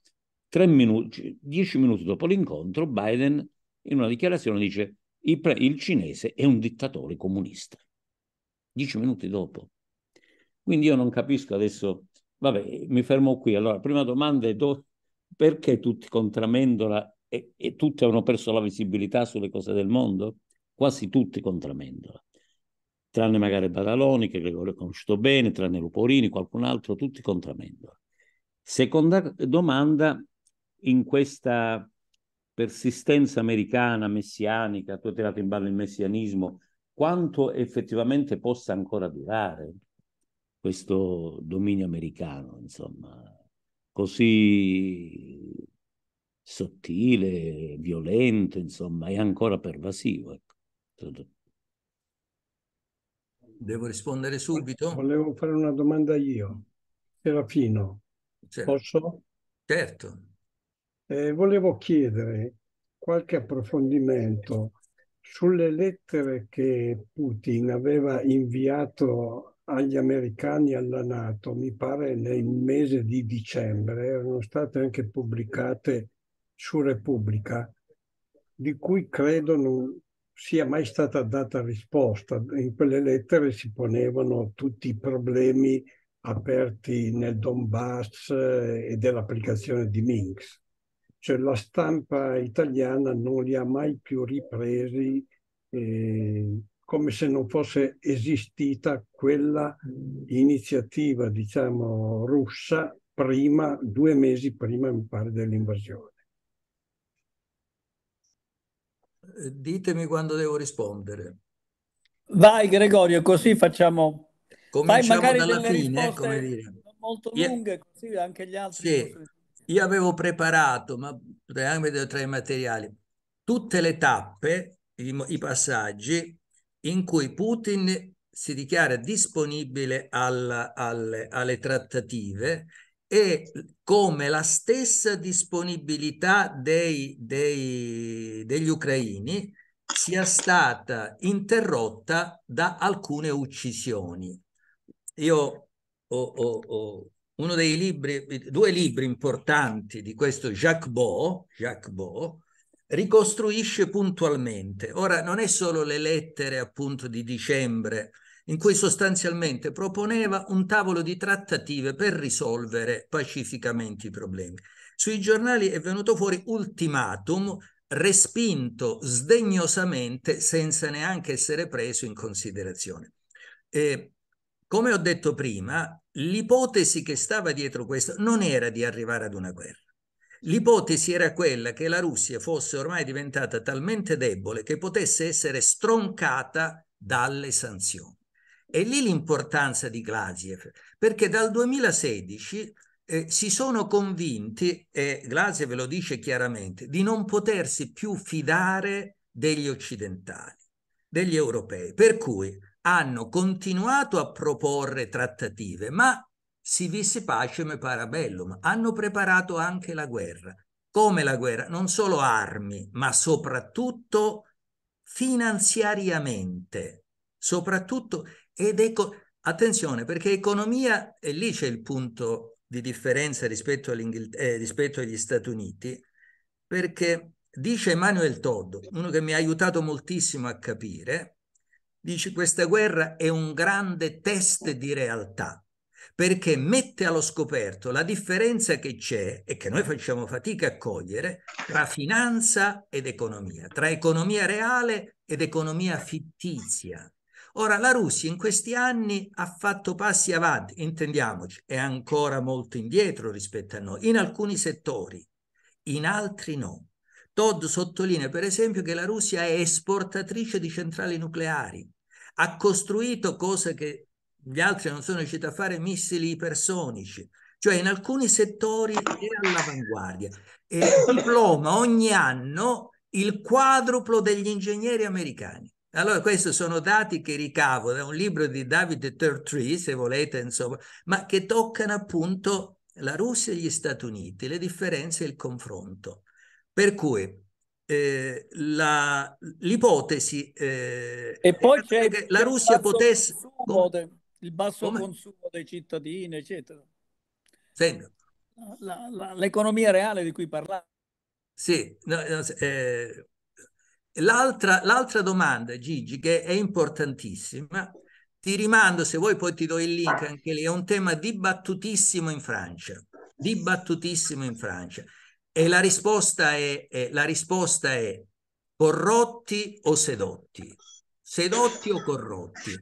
D: minuti, dieci minuti dopo l'incontro, Biden in una dichiarazione dice il, pre- il cinese è un dittatore comunista. Dieci minuti dopo. Quindi io non capisco adesso, vabbè, mi fermo qui. Allora, prima domanda è do- perché tutti contro Mendola e, e tutti hanno perso la visibilità sulle cose del mondo? Quasi tutti contro Mendola, tranne magari Badaloni, che l'ho conosciuto bene, tranne Luporini, qualcun altro, tutti contro Mendola. Seconda domanda, in questa persistenza americana, messianica, tu hai tirato in ballo il messianismo, quanto effettivamente possa ancora durare questo dominio americano, insomma, così sottile, violento, insomma, e ancora pervasivo. Ecco.
A: Devo rispondere subito? Volevo fare una
E: domanda io. Serafino, certo. posso? Certo. Eh, volevo chiedere qualche approfondimento sulle lettere che Putin aveva inviato agli americani e alla Nato, mi pare nel mese di dicembre, erano state anche pubblicate su Repubblica, di cui credo non sia mai stata data risposta. In quelle lettere si ponevano tutti i problemi aperti nel Donbass eh, e dell'applicazione di Minsk cioè la stampa italiana non li ha mai più ripresi eh, come se non fosse esistita quella iniziativa, diciamo, russa prima, due mesi prima, mi pare, dell'invasione.
B: Eh, ditemi quando devo
A: rispondere. Vai Gregorio, così facciamo...
B: Cominciamo Vai, magari dalla
A: fine, eh, come dire. Molto lunghe, così anche gli altri... Sì. Possono io avevo preparato,
B: ma tra i materiali, tutte le tappe, i, i passaggi in cui Putin si dichiara disponibile alla, alle, alle trattative e come la stessa disponibilità dei, dei, degli ucraini sia stata interrotta da alcune uccisioni. Io ho, ho, ho, uno dei libri, due libri importanti di questo Jacques Beau, Jacques Beau, ricostruisce puntualmente. Ora non è solo le lettere appunto di dicembre in cui sostanzialmente proponeva un tavolo di trattative per risolvere pacificamente i problemi. Sui giornali è venuto fuori ultimatum respinto sdegnosamente senza neanche essere preso in considerazione. E, come ho detto prima, l'ipotesi che stava dietro questo non era di arrivare ad una guerra. L'ipotesi era quella che la Russia fosse ormai diventata talmente debole che potesse essere stroncata dalle sanzioni. E lì l'importanza di Glaziev, perché dal 2016 eh, si sono convinti, e Glaziev lo dice chiaramente, di non potersi più fidare degli occidentali, degli europei. Per cui hanno continuato a proporre trattative, ma si visse pacem e parabellum, hanno preparato anche la guerra. Come la guerra? Non solo armi, ma soprattutto finanziariamente, soprattutto, ed ecco, attenzione, perché economia, e lì c'è il punto di differenza rispetto, eh, rispetto agli Stati Uniti, perché dice Emanuel Todd, uno che mi ha aiutato moltissimo a capire, Dice questa guerra è un grande test di realtà perché mette allo scoperto la differenza che c'è e che noi facciamo fatica a cogliere tra finanza ed economia, tra economia reale ed economia fittizia. Ora, la Russia in questi anni ha fatto passi avanti, intendiamoci, è ancora molto indietro rispetto a noi, in alcuni settori, in altri no. Todd sottolinea per esempio che la Russia è esportatrice di centrali nucleari, ha costruito cose che gli altri non sono riusciti a fare, missili ipersonici, cioè in alcuni settori è all'avanguardia. E diploma ogni anno il quadruplo degli ingegneri americani. Allora, questi sono dati che ricavo da un libro di David Tertree, se volete, insomma, ma che toccano appunto la Russia e gli Stati Uniti, le differenze e il confronto. Per cui eh, la, l'ipotesi
A: eh, e poi c'è che la Russia potesse... De, il basso come? consumo dei cittadini, eccetera. Sento. La, la, l'economia reale di cui parlavo. Sì, no, no, eh, l'altra, l'altra domanda,
B: Gigi, che è importantissima, ti rimando, se vuoi poi ti do il link, anche lì è un tema dibattutissimo in Francia, dibattutissimo in Francia. E la risposta è, è, la risposta è corrotti o sedotti, sedotti o corrotti.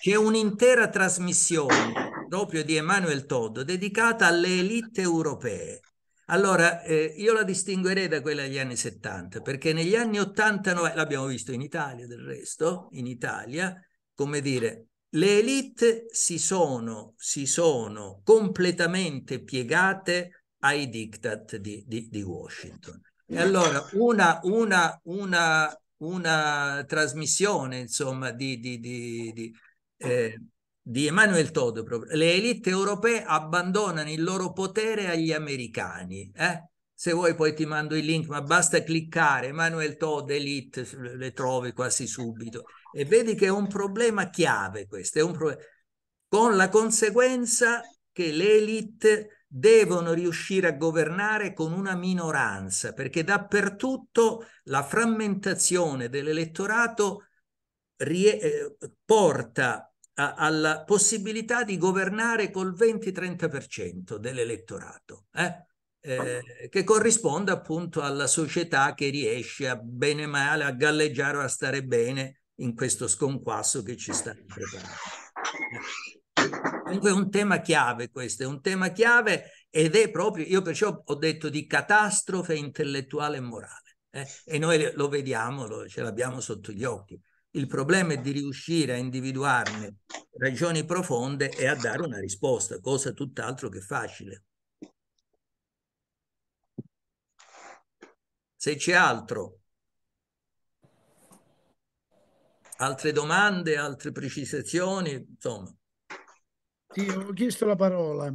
B: C'è un'intera trasmissione proprio di Emmanuel Todd dedicata alle elite europee. Allora, eh, io la distinguerei da quella degli anni 70, perché negli anni 80, l'abbiamo visto in Italia del resto, in Italia, come dire, le elite si sono, si sono completamente piegate ai diktat di, di, di Washington. E allora una, una, una, una trasmissione insomma, di, di, eh, di Emmanuel Todd, proprio. le elite europee abbandonano il loro potere agli americani. Eh? Se vuoi poi ti mando il link, ma basta cliccare Emmanuel Todd, Elite, le trovi quasi subito. E vedi che è un problema chiave questo, un pro... con la conseguenza che le elite devono riuscire a governare con una minoranza, perché dappertutto la frammentazione dell'elettorato eh, porta a, alla possibilità di governare col 20-30% dell'elettorato, eh? Eh, che corrisponde appunto alla società che riesce a bene o male, a galleggiare o a stare bene in questo sconquasso che ci sta preparando. Eh. Comunque è un tema chiave questo, è un tema chiave ed è proprio, io perciò ho detto di catastrofe intellettuale e morale. Eh? E noi lo vediamo, lo, ce l'abbiamo sotto gli occhi. Il problema è di riuscire a individuarne ragioni profonde e a dare una risposta, cosa tutt'altro che facile. Se c'è altro, altre domande, altre precisazioni, insomma.
A: Ti ho chiesto la parola.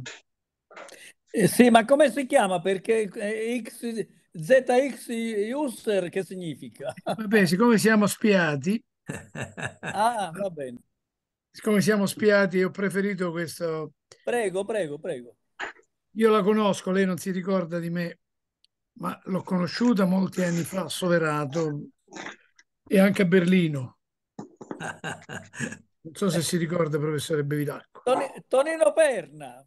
A: Eh, sì, ma come si chiama? Perché eh, X, ZX user che significa?
E: Vabbè, siccome siamo spiati...
A: ah, va bene.
E: Siccome siamo spiati, ho preferito questo...
A: Prego, prego, prego.
E: Io la conosco, lei non si ricorda di me, ma l'ho conosciuta molti anni fa a Soverato e anche a Berlino. Non so se eh. si ricorda, professore Bevilacco.
A: Toni, Tonino Perna.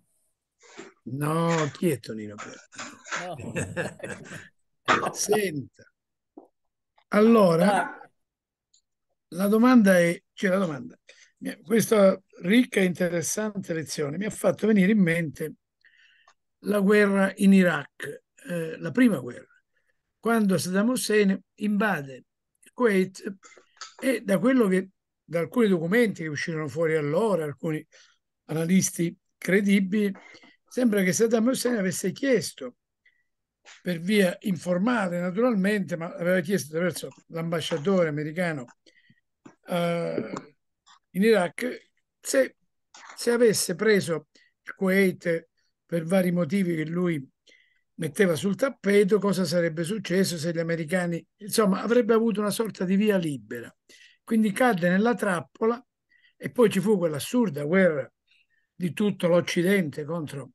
E: No, chi è Tonino Perna? No. Senta. Allora, ah. la domanda è, c'è cioè, la domanda. Questa ricca e interessante lezione mi ha fatto venire in mente la guerra in Iraq, eh, la prima guerra, quando Saddam Hussein invade il Kuwait e da quello che da alcuni documenti che uscirono fuori allora, alcuni analisti credibili, sembra che Saddam Hussein avesse chiesto per via informale naturalmente, ma aveva chiesto attraverso l'ambasciatore americano eh, in Iraq se, se, avesse preso il Kuwait per vari motivi che lui metteva sul tappeto, cosa sarebbe successo se gli americani, insomma, avrebbe avuto una sorta di via libera. Quindi cadde nella trappola e poi ci fu quell'assurda guerra di tutto l'Occidente contro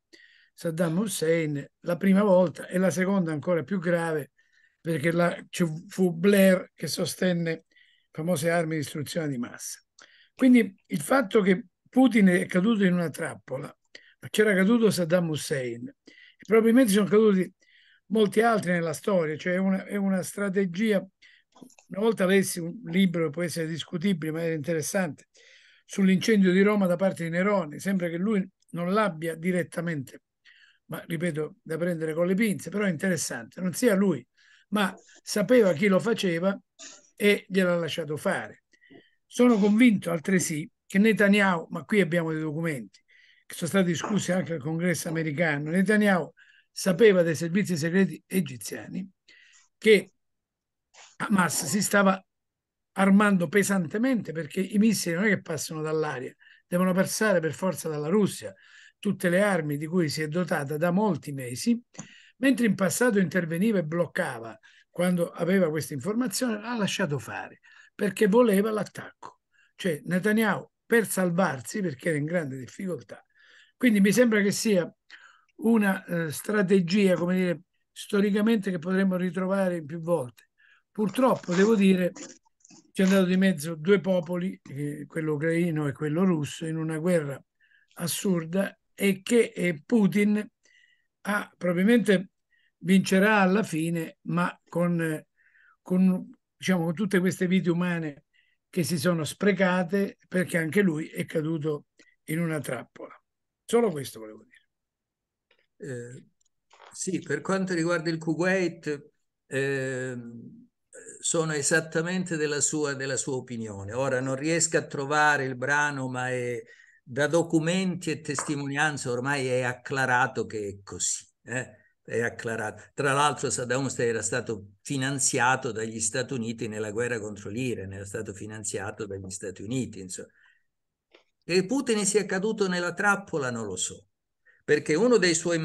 E: Saddam Hussein, la prima volta e la seconda ancora più grave perché la, ci fu Blair che sostenne famose armi di distruzione di massa. Quindi il fatto che Putin è caduto in una trappola, ma c'era caduto Saddam Hussein, e probabilmente sono caduti molti altri nella storia, cioè una, è una strategia una volta lessi un libro che può essere discutibile, ma era interessante, sull'incendio di Roma da parte di Nerone. Sembra che lui non l'abbia direttamente, ma ripeto, da prendere con le pinze, però è interessante. Non sia lui, ma sapeva chi lo faceva e gliel'ha lasciato fare. Sono convinto altresì che Netanyahu, ma qui abbiamo dei documenti che sono stati discussi anche al congresso americano, Netanyahu sapeva dei servizi segreti egiziani che Hamas si stava armando pesantemente perché i missili non è che passano dall'aria, devono passare per forza dalla Russia, tutte le armi di cui si è dotata da molti mesi, mentre in passato interveniva e bloccava quando aveva questa informazione, ha lasciato fare perché voleva l'attacco. Cioè Netanyahu per salvarsi perché era in grande difficoltà. Quindi mi sembra che sia una eh, strategia, come dire, storicamente che potremmo ritrovare più volte Purtroppo, devo dire, ci è andato di mezzo due popoli, eh, quello ucraino e quello russo, in una guerra assurda e che eh, Putin ha, probabilmente vincerà alla fine, ma con, con, diciamo, con tutte queste vite umane che si sono sprecate perché anche lui è caduto in una trappola. Solo questo volevo dire. Eh, sì, per quanto riguarda il Kuwait,
B: eh, sono esattamente della sua, della sua opinione. Ora non riesco a trovare il brano, ma è, da documenti e testimonianze ormai è acclarato che è così. Eh? È acclarato. Tra l'altro Saddam Hussein era stato finanziato dagli Stati Uniti nella guerra contro l'Iran, era stato finanziato dagli Stati Uniti. Insomma. Che Putin sia caduto nella trappola non lo so, perché uno dei suoi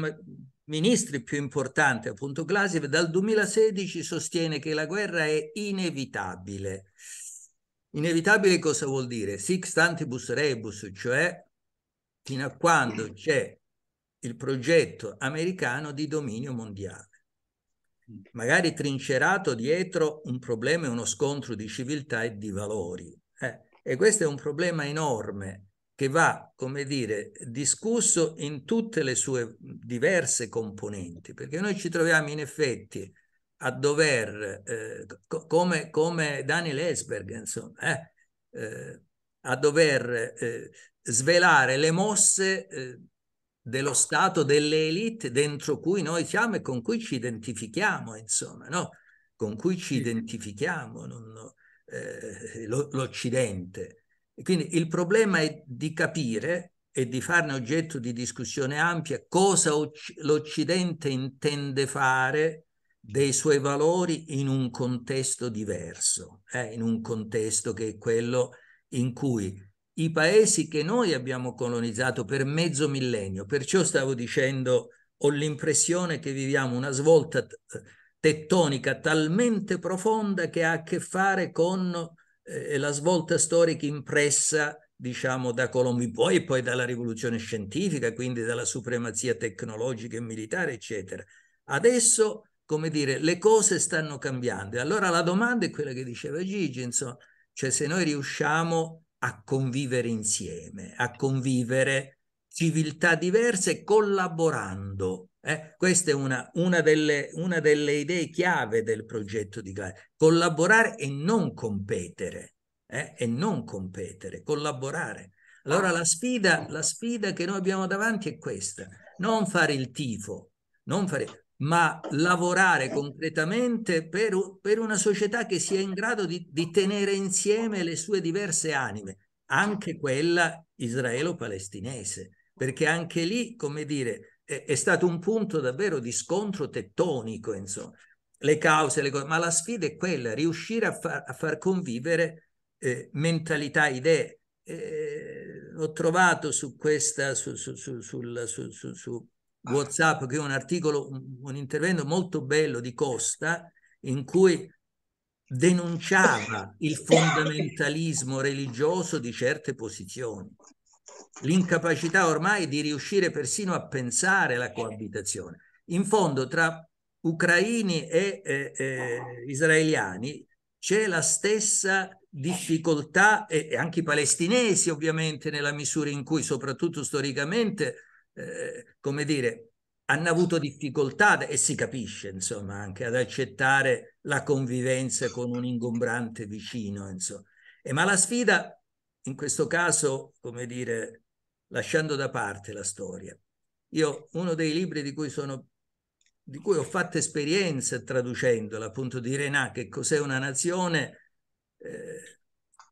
B: ministri più importanti, appunto Glasiev, dal 2016 sostiene che la guerra è inevitabile. Inevitabile cosa vuol dire? Six antibus rebus, cioè fino a quando c'è il progetto americano di dominio mondiale. Magari trincerato dietro un problema e uno scontro di civiltà e di valori. Eh, e questo è un problema enorme che va, come dire, discusso in tutte le sue diverse componenti, perché noi ci troviamo in effetti a dover, eh, co come, come, Daniel Esberg, insomma, eh, eh, a dover eh, svelare le mosse eh, dello Stato, delle elite dentro cui noi siamo e con cui ci identifichiamo, insomma, no? con cui ci identifichiamo, eh, l'Occidente quindi il problema è di capire e di farne oggetto di discussione ampia cosa l'Occidente intende fare dei suoi valori in un contesto diverso, eh? in un contesto che è quello in cui i paesi che noi abbiamo colonizzato per mezzo millennio, perciò stavo dicendo, ho l'impressione che viviamo una svolta tettonica talmente profonda che ha a che fare con eh, la svolta storica impressa diciamo da Colombo in poi e poi dalla rivoluzione scientifica, quindi dalla supremazia tecnologica e militare, eccetera. Adesso, come dire, le cose stanno cambiando. E allora la domanda è quella che diceva Gigi, insomma, cioè se noi riusciamo a convivere insieme, a convivere civiltà diverse collaborando. Eh? Questa è una, una, delle, una, delle, idee chiave del progetto di Gaia. Collaborare e non competere. Eh? E non competere, collaborare. Allora la sfida, la sfida che noi abbiamo davanti è questa. Non fare il tifo, fare, ma lavorare concretamente per, per, una società che sia in grado di, di tenere insieme le sue diverse anime, anche quella israelo-palestinese perché anche lì, come dire, è, è stato un punto davvero di scontro tettonico, insomma. Le cause, le cose, ma la sfida è quella, riuscire a far, a far convivere eh, mentalità, idee. Eh, ho trovato su questa, su, su, su, sul, su WhatsApp, che è un articolo, un, un intervento molto bello di Costa, in cui denunciava il fondamentalismo religioso di certe posizioni l'incapacità ormai di riuscire persino a pensare la coabitazione. In fondo, tra ucraini e eh, eh, israeliani c'è la stessa difficoltà, e, e, anche i palestinesi ovviamente, nella misura in cui, soprattutto storicamente, eh, come dire, hanno avuto difficoltà, e si capisce insomma anche, ad accettare la convivenza con un ingombrante vicino. Insomma. E, eh, ma la sfida in questo caso, come dire, lasciando da parte la storia. Io uno dei libri di cui, sono, di cui ho fatto esperienza traducendola, appunto di Renà, che cos'è una nazione, eh,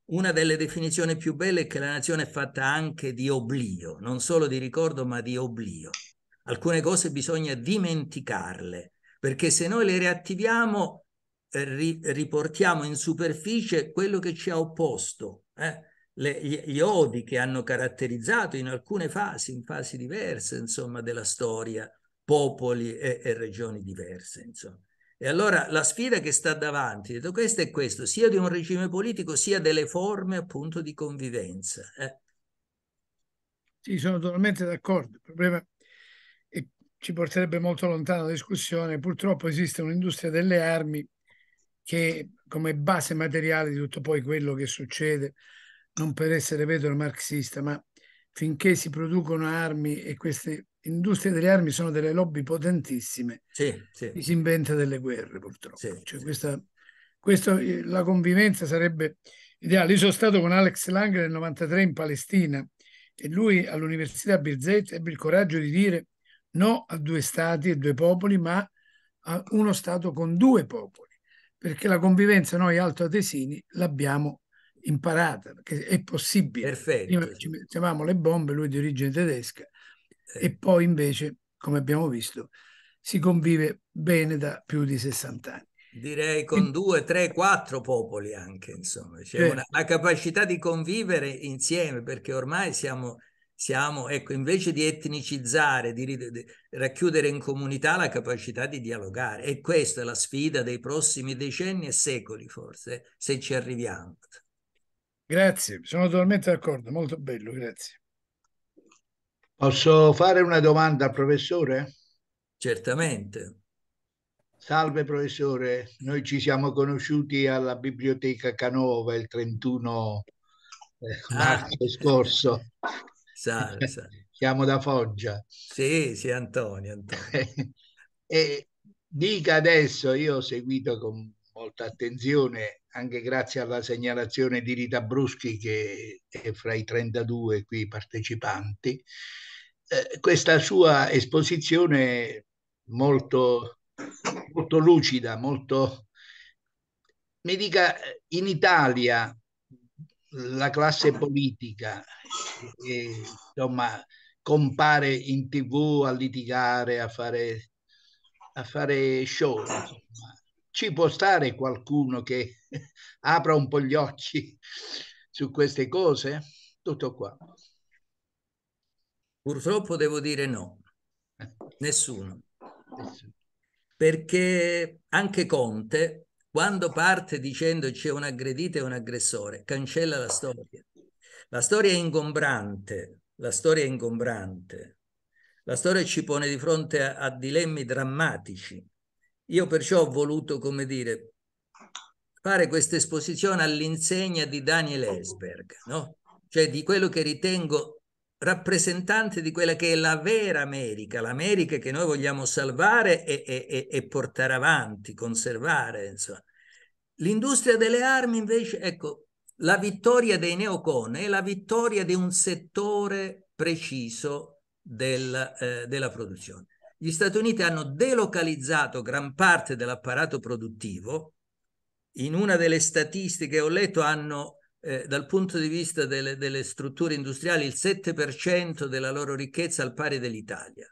B: una delle definizioni più belle è che la nazione è fatta anche di oblio, non solo di ricordo, ma di oblio. Alcune cose bisogna dimenticarle, perché se noi le riattiviamo, eh, ri- riportiamo in superficie quello che ci ha opposto. Eh? le, gli, gli, odi che hanno caratterizzato in alcune fasi, in fasi diverse, insomma, della storia, popoli e, e regioni diverse, insomma. E allora la sfida che sta davanti, detto questo è questo, sia di un regime politico sia delle forme appunto di convivenza. Eh.
E: Sì, sono totalmente d'accordo. Il problema è, ci porterebbe molto lontano la discussione. Purtroppo esiste un'industria delle armi che come base materiale di tutto poi quello che succede non per essere vedo marxista, ma finché si producono armi e queste industrie delle armi sono delle lobby potentissime, sì, sì. si inventa delle guerre purtroppo. Sì, cioè, questa, questa, eh, la convivenza sarebbe ideale. Io sono stato con Alex Langer nel 93 in Palestina e lui all'Università Birzeit ebbe il coraggio di dire no a due stati e due popoli, ma a uno stato con due popoli, perché la convivenza noi altoatesini l'abbiamo imparata, perché è possibile. Perfetto. Prima ci mettevamo le bombe, lui di origine tedesca, sì. e poi invece, come abbiamo visto, si convive bene da più di 60 anni.
B: Direi con due, tre, quattro popoli anche, insomma. C'è cioè la capacità di convivere insieme, perché ormai siamo, siamo ecco, invece di etnicizzare, di racchiudere in comunità la capacità di dialogare. E questa è la sfida dei prossimi decenni e secoli, forse, se ci arriviamo.
E: Grazie, sono totalmente d'accordo, molto bello, grazie. Posso fare
F: una domanda al professore? Certamente. Salve professore, noi ci siamo conosciuti alla biblioteca Canova il 31 eh, ah. marzo ah. scorso. Salve, salve. Siamo da Foggia. Sì, sì, Antonio. Antonio. e dica adesso, io ho seguito con molta attenzione anche grazie alla segnalazione di Rita Bruschi che è fra i 32 qui partecipanti. Eh, questa sua esposizione molto, molto lucida, molto... Mi dica, in Italia la classe politica, eh, insomma, compare in tv a litigare, a fare, a fare show. Insomma ci può stare qualcuno che apra un po' gli occhi su queste cose? Tutto qua. Purtroppo devo dire
B: no, nessuno. Perché anche Conte, quando parte dicendo c'è un aggredito e un aggressore, cancella la storia. La storia è ingombrante, la storia è ingombrante. La storia ci pone di fronte a, a dilemmi drammatici io perciò ho voluto, come dire, fare questa esposizione all'insegna di Daniel Ellsberg, no? cioè di quello che ritengo rappresentante di quella che è la vera America, l'America che noi vogliamo salvare e, e, e portare avanti, conservare. Insomma. L'industria delle armi invece, ecco, la vittoria dei neocon è la vittoria di un settore preciso del, eh, della produzione gli Stati Uniti hanno delocalizzato gran parte dell'apparato produttivo. In una delle statistiche ho letto hanno eh, dal punto di vista delle, delle, strutture industriali il 7% della loro ricchezza al pari dell'Italia.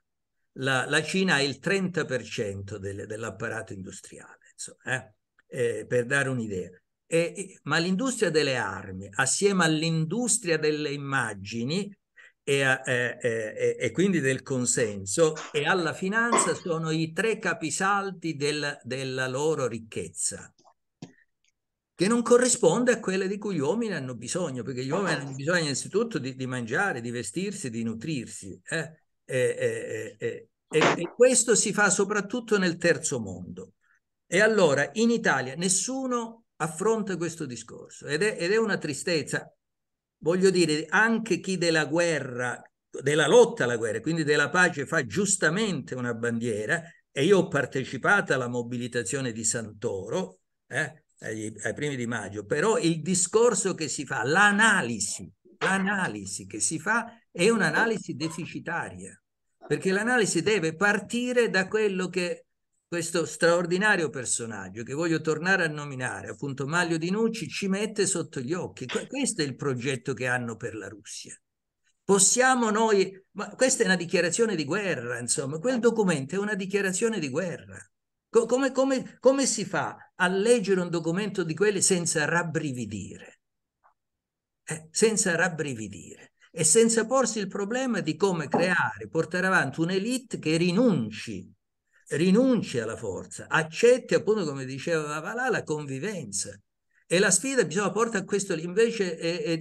B: La, la Cina ha il 30% delle, dell'apparato industriale, insomma, eh? Eh, per dare un'idea. E, ma l'industria delle armi, assieme all'industria delle immagini, e, a, e, e, e, quindi del consenso e alla finanza sono i tre capisaldi del, della loro ricchezza che non corrisponde a quelle di cui gli uomini hanno bisogno, perché gli uomini hanno bisogno innanzitutto di, di mangiare, di vestirsi, di nutrirsi. Eh? E, eh, e, eh, eh, e, e, questo si fa soprattutto nel terzo mondo. E allora in Italia nessuno affronta questo discorso ed è, ed è una tristezza voglio dire, anche chi della guerra, della lotta alla guerra, quindi della pace, fa giustamente una bandiera, e io ho partecipato alla mobilitazione di Santoro, eh, ai, ai primi di maggio, però il discorso che si fa, l'analisi, l'analisi che si fa è un'analisi deficitaria, perché l'analisi deve partire da quello che questo straordinario personaggio che voglio tornare a nominare, appunto Maglio Di Nucci, ci mette sotto gli occhi. Questo è il progetto che hanno per la Russia. Possiamo noi, ma questa è una dichiarazione di guerra, insomma, quel documento è una dichiarazione di guerra. Come, come, come si fa a leggere un documento di quelli senza rabbrividire? Eh, senza rabbrividire e senza porsi il problema di come creare, portare avanti un'elite che rinunci rinunci alla forza, accetti appunto come diceva Valà la convivenza. E la sfida bisogna diciamo, portare a questo, invece, è, è,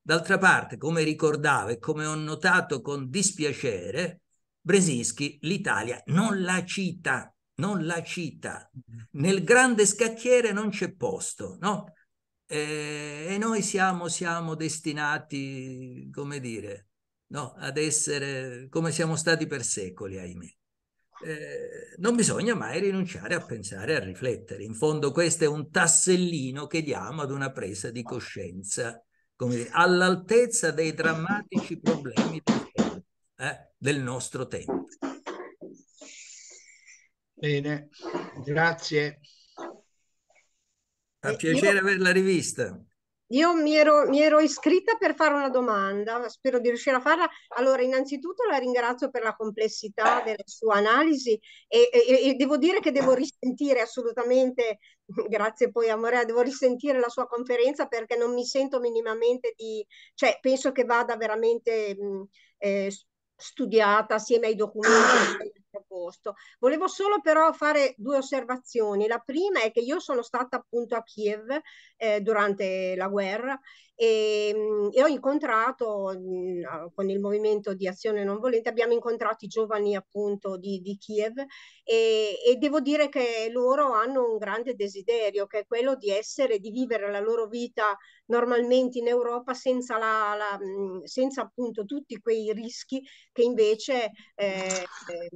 B: d'altra parte, come ricordavo e come ho notato con dispiacere, Bresinski l'Italia non la cita, non la cita. Nel grande scacchiere non c'è posto, no? E, eh, e noi siamo, siamo destinati, come dire, no, ad essere come siamo stati per secoli, ahimè. Eh, non bisogna mai rinunciare a pensare, a riflettere. In fondo questo è un tassellino che diamo ad una presa di coscienza dire, all'altezza dei drammatici problemi del, eh, del nostro tempo. Bene, grazie. A eh, piacere io... averla rivista.
G: Io mi ero, mi ero, iscritta per fare una domanda, spero di riuscire a farla. Allora, innanzitutto la ringrazio per la complessità della sua analisi e, e, e devo dire che devo risentire assolutamente, grazie poi a devo risentire la sua conferenza perché non mi sento minimamente di, cioè penso che vada veramente mh, mm, eh, studiata assieme ai documenti proposto. Volevo solo però fare due osservazioni. La prima è che io sono stata appunto a Kiev eh, durante la guerra e, mm, e ho incontrato mh, mm, con il movimento di azione non volente, abbiamo incontrato i giovani appunto di, di Kiev e, e devo dire che loro hanno un grande desiderio che è quello di essere, di vivere la loro vita normalmente in Europa senza, la, la, mm, senza appunto tutti quei rischi che invece eh, eh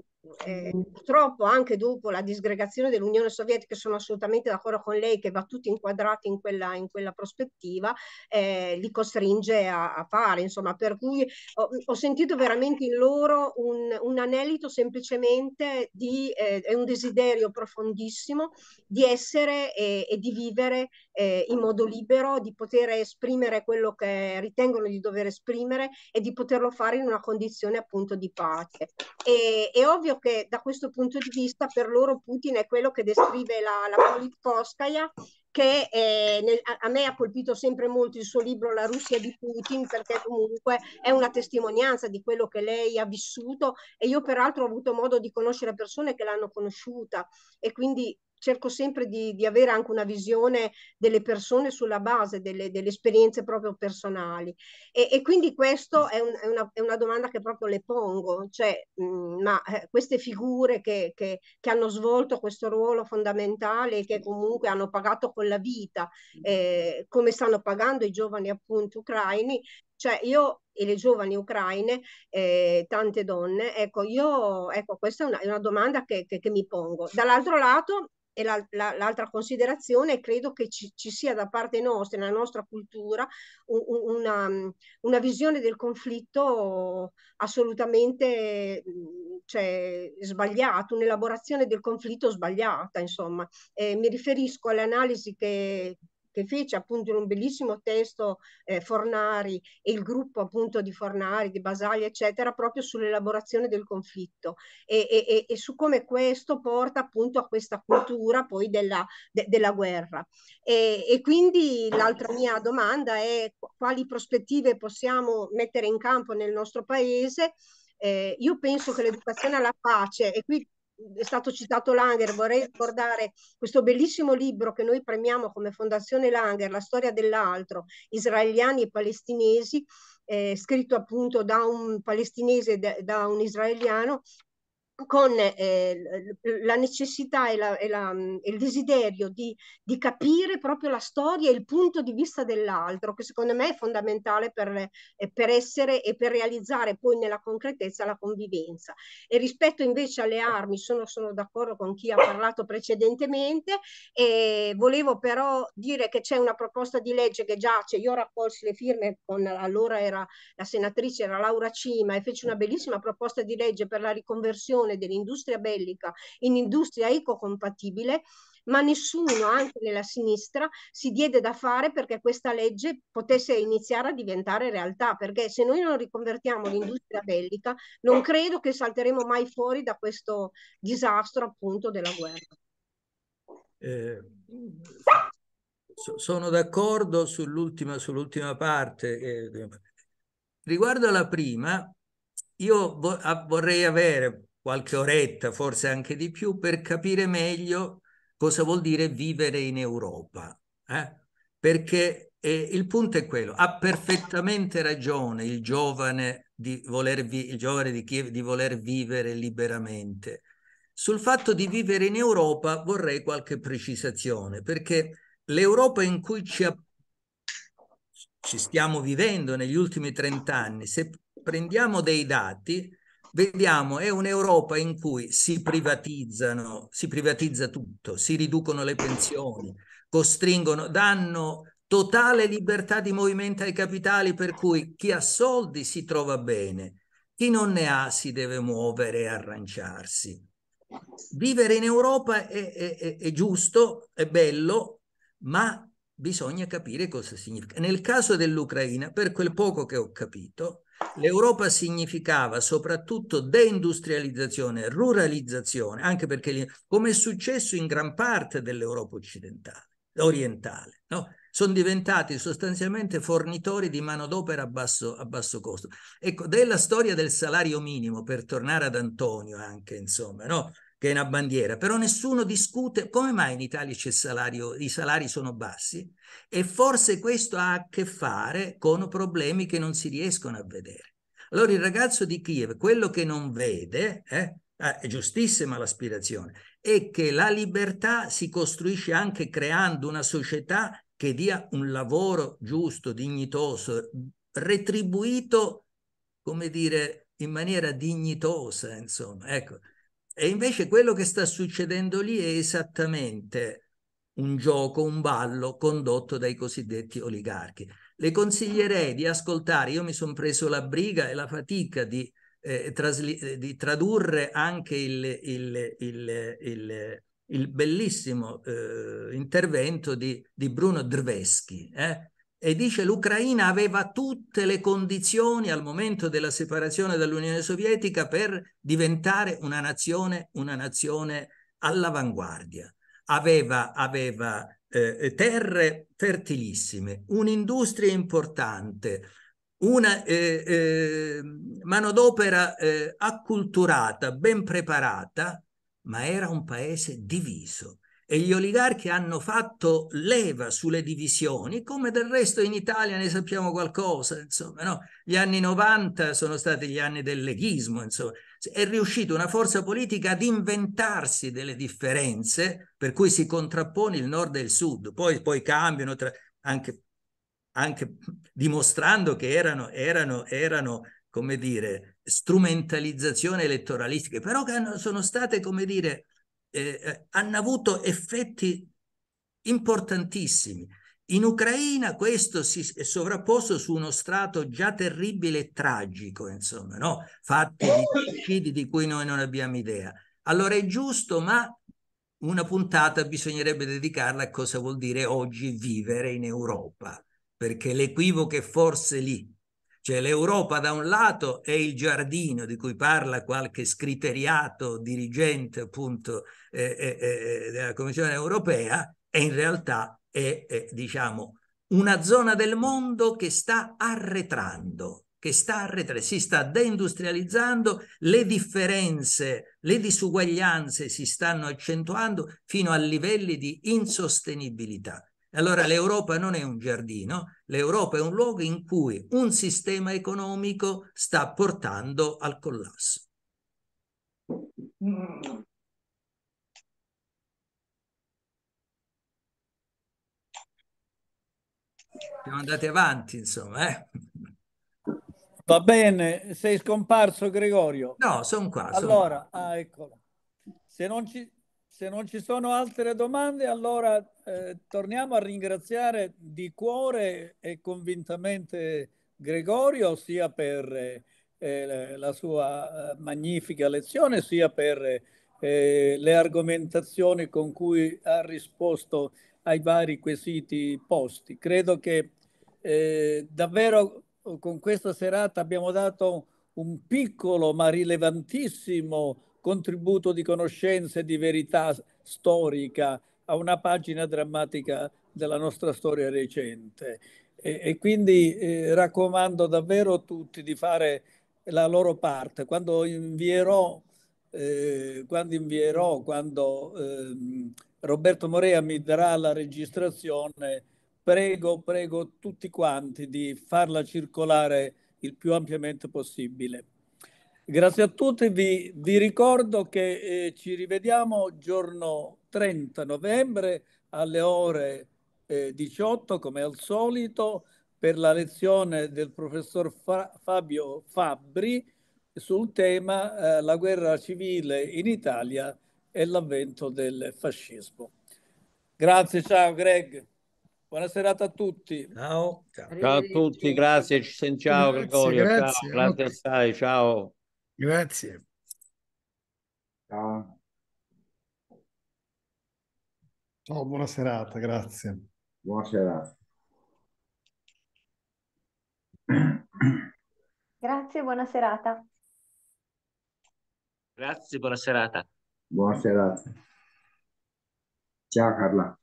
G: eh, purtroppo anche dopo la disgregazione dell'Unione Sovietica, sono assolutamente d'accordo con lei che va tutto inquadrato in quella, in quella prospettiva, eh, li costringe a, a, fare, insomma, per cui ho, ho sentito veramente in loro un, un anelito semplicemente di, eh, un desiderio profondissimo di essere e, e di vivere eh, in modo libero, di poter esprimere quello che ritengono di dover esprimere e di poterlo fare in una condizione appunto di pace. E, è ovvio che da questo punto di vista per loro Putin è quello che descrive la, la Politkovskaya, che eh, nel, a me ha colpito sempre molto il suo libro La Russia di Putin, perché comunque è una testimonianza di quello che lei ha vissuto e io peraltro ho avuto modo di conoscere persone che l'hanno conosciuta e quindi cerco sempre di, di, avere anche una visione delle persone sulla base delle, delle esperienze proprio personali. E, e quindi questa è, un, è, una, è, una, domanda che proprio le pongo, cioè, mh, mhmm, ma eh, queste figure che, che, che, hanno svolto questo ruolo fondamentale, che comunque hanno pagato con la vita, eh, come stanno pagando i giovani appunto ucraini, cioè io e le giovani ucraine, eh, tante donne, ecco, io, ecco, questa è una, è una domanda che, che, che mi pongo. Dall'altro lato e l'altra la, la, considerazione credo che ci, ci, sia da parte nostra, nella nostra cultura, un, una, una, visione del conflitto assolutamente mhmm, cioè, sbagliata, un'elaborazione del conflitto sbagliata, insomma. Eh, mi riferisco alle analisi che che fece appunto in un bellissimo testo eh, Fornari e il gruppo appunto di Fornari, di Basaglia, eccetera, proprio sull'elaborazione del conflitto e, e, e, su come questo porta appunto a questa cultura poi della, de, della guerra. E, e quindi l'altra mia domanda è quali prospettive possiamo mettere in campo nel nostro paese. Eh, io penso che l'educazione alla pace, e qui è stato citato Langer, vorrei ricordare questo bellissimo libro che noi premiamo come Fondazione Langer, La storia dell'altro, israeliani e palestinesi, eh, scritto appunto da un palestinese e da un israeliano con eh, la necessità e, la, e, la, mm, e il desiderio di, di, capire proprio la storia e il punto di vista dell'altro, che secondo me è fondamentale per, eh, per, essere e per realizzare poi nella concretezza la convivenza. E rispetto invece alle armi, sono, sono d'accordo con chi ha parlato precedentemente, e volevo però dire che c'è una proposta di legge che giace, io raccolsi le firme con allora era la senatrice era Laura Cima e fece una bellissima proposta di legge per la riconversione trasformazione dell'industria bellica in industria ecocompatibile, ma nessuno, anche nella sinistra, si diede da fare perché questa legge potesse iniziare a diventare realtà, perché se noi non riconvertiamo l'industria bellica non credo che salteremo mai fuori da questo disastro appunto della guerra.
B: Eh, sono d'accordo sull'ultima, sull'ultima parte. Eh, riguardo alla prima, io vorrei avere qualche oretta, forse anche di più, per capire meglio cosa vuol dire vivere in Europa. Eh? Perché eh, il punto è quello, ha perfettamente ragione il giovane di voler, vi- il giovane di Kiev di voler vivere liberamente. Sul fatto di vivere in Europa vorrei qualche precisazione, perché l'Europa in cui ci, a- ci stiamo vivendo negli ultimi trent'anni, se prendiamo dei dati, vediamo, è un'Europa in cui si privatizzano, si privatizza tutto, si riducono le pensioni, costringono, danno totale libertà di movimento ai capitali per cui chi ha soldi si trova bene, chi non ne ha si deve muovere e arranciarsi. Vivere in Europa è, è, è giusto, è bello, ma bisogna capire cosa significa. Nel caso dell'Ucraina, per quel poco che ho capito, L'Europa significava soprattutto deindustrializzazione, ruralizzazione, anche perché come è successo in gran parte dell'Europa occidentale, orientale, no? sono diventati sostanzialmente fornitori di manodopera a basso, a basso costo. Ecco, della storia del salario minimo, per tornare ad Antonio anche, insomma, no? che è una bandiera, però nessuno discute come mai in Italia salario, i salari sono bassi e forse questo ha a che fare con problemi che non si riescono a vedere. Allora il ragazzo di Kiev, quello che non vede, eh, ah, è giustissima l'aspirazione, è che la libertà si costruisce anche creando una società che dia un lavoro giusto, dignitoso, retribuito, come dire, in maniera dignitosa, insomma. Ecco, e invece quello che sta succedendo lì è esattamente un gioco, un ballo condotto dai cosiddetti oligarchi. Le consiglierei di ascoltare, io mi sono preso la briga e la fatica di, eh, trasli- eh, di tradurre anche il, il, il, il bellissimo eh, intervento di, di Bruno Drveschi, eh? e dice l'Ucraina aveva tutte le condizioni al momento della separazione dall'Unione Sovietica per diventare una nazione, una nazione all'avanguardia. Aveva, aveva eh, terre fertilissime, un'industria importante, una eh, eh, manodopera eh, acculturata, ben preparata, ma era un paese diviso e gli oligarchi hanno fatto leva sulle divisioni, come del resto in Italia ne sappiamo qualcosa, insomma, no? gli anni 90 sono stati gli anni del leghismo, insomma. è riuscita una forza politica ad inventarsi delle differenze per cui si contrappone il nord e il sud, poi, poi cambiano tra, anche, anche, dimostrando che erano, erano, erano come dire, strumentalizzazioni elettoralistiche, però che hanno, sono state, come dire, eh, eh, hanno avuto effetti importantissimi. In Ucraina questo si è sovrapposto su uno strato già terribile e tragico, insomma, no? fatto di omicidi di cui noi non abbiamo idea. Allora è giusto, ma una puntata bisognerebbe dedicarla a cosa vuol dire oggi vivere in Europa, perché l'equivoco è forse lì, cioè l'Europa da un lato è il giardino di cui parla qualche scriteriato dirigente appunto eh, eh, eh, eh della Commissione europea e in realtà è eh, diciamo una zona del mondo che sta arretrando, che sta arretrando, si sta deindustrializzando, le differenze, le disuguaglianze si stanno accentuando fino a livelli di insostenibilità. Allora l'Europa non è un giardino, l'Europa è un luogo in cui un sistema economico sta portando al collasso.
C: Siamo
A: andati avanti, insomma. Eh? Va bene, sei scomparso Gregorio. No, sono qua. Allora, sono... Ah, Se non ci se non ci sono altre domande, allora eh, torniamo a ringraziare di cuore e convintamente Gregorio sia per eh, la sua eh, magnifica lezione, sia per eh, le argomentazioni con cui ha risposto ai vari quesiti posti. Credo che eh, davvero con questa serata abbiamo dato un piccolo ma rilevantissimo contributo di conoscenza e di verità storica a una pagina drammatica della nostra storia recente. E, e quindi eh, raccomando davvero a tutti di fare la loro parte. Quando invierò, eh, quando, invierò, quando eh, Roberto Morea mi darà la registrazione, prego, prego tutti quanti di farla circolare il più ampiamente possibile. Grazie a tutti, vi, vi ricordo che eh, ci rivediamo giorno 30 novembre alle ore eh, 18 come al solito per la lezione del professor Fa Fabio Fabbri sul tema eh, la guerra civile in Italia e l'avvento del fascismo. Grazie, ciao Greg. Buona serata a tutti. Ciao, ciao a tutti,
D: grazie, ciao Gregorio, grazie, ciao, grazie assai, ciao.
E: Grazie.
D: Ciao. Ciao,
H: buona serata, grazie. Buona serata.
A: Grazie, buona serata.
D: Grazie, buona serata.
H: Buona serata. Ciao Carla.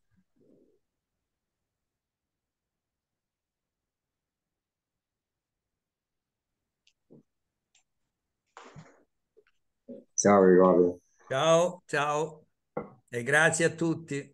H: Ciao Gregorio.
B: Ciao, ciao e grazie a tutti.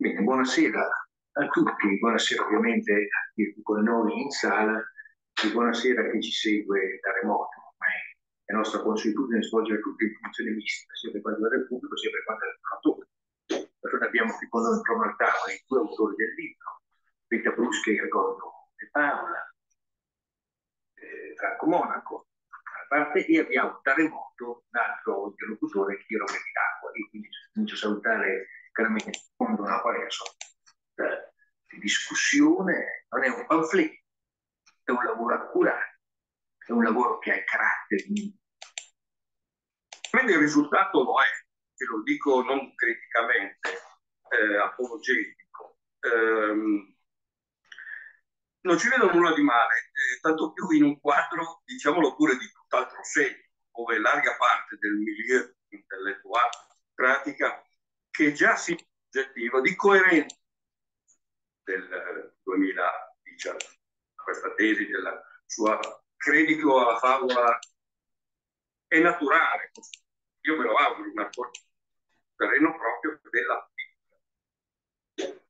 H: Bene, buonasera a tutti, buonasera ovviamente a chi è con noi in sala e buonasera a chi ci segue da remoto. Ormai è nostra consuetudine svolgere tutte le funzioni vista, sia per quanto riguarda il pubblico sia per quanto riguarda il allora abbiamo secondo il Promartano i due autori del libro, Rita Bruschi e Gregorio De Paola, eh, Franco Monaco, parte e abbiamo da remoto un altro interlocutore che io lo acqua e quindi comincio a salutare veramente fondo una pareso eh, di discussione non è un pamphlet, è un lavoro accurato è un lavoro che ha carattere di... quindi il risultato lo è e lo dico non criticamente, eh, apologetico, ehm, non ci vedo nulla di male, eh, tanto più in un quadro, diciamolo pure, di tutt'altro segno, dove larga parte del milieu intellettuale pratica che già si oggettiva di coerenza del 2019, eh, questa tesi della sua credito alla favola è naturale, io me lo auguro, una, terreno proprio della politica,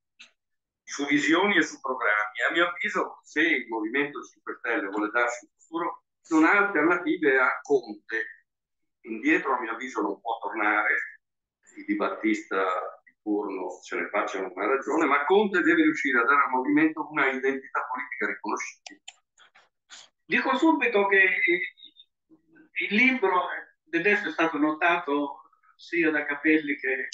H: su visioni e su programmi. A mio avviso, se il Movimento 5 Stelle vuole darsi un futuro, non ha alternative a Conte. Indietro, a mio avviso, non può tornare. Il Di Battista di turno se ne facciano una ragione, ma Conte deve riuscire a dare al movimento una identità politica riconoscibile. Dico subito che il libro, adesso è stato notato sia da capelli che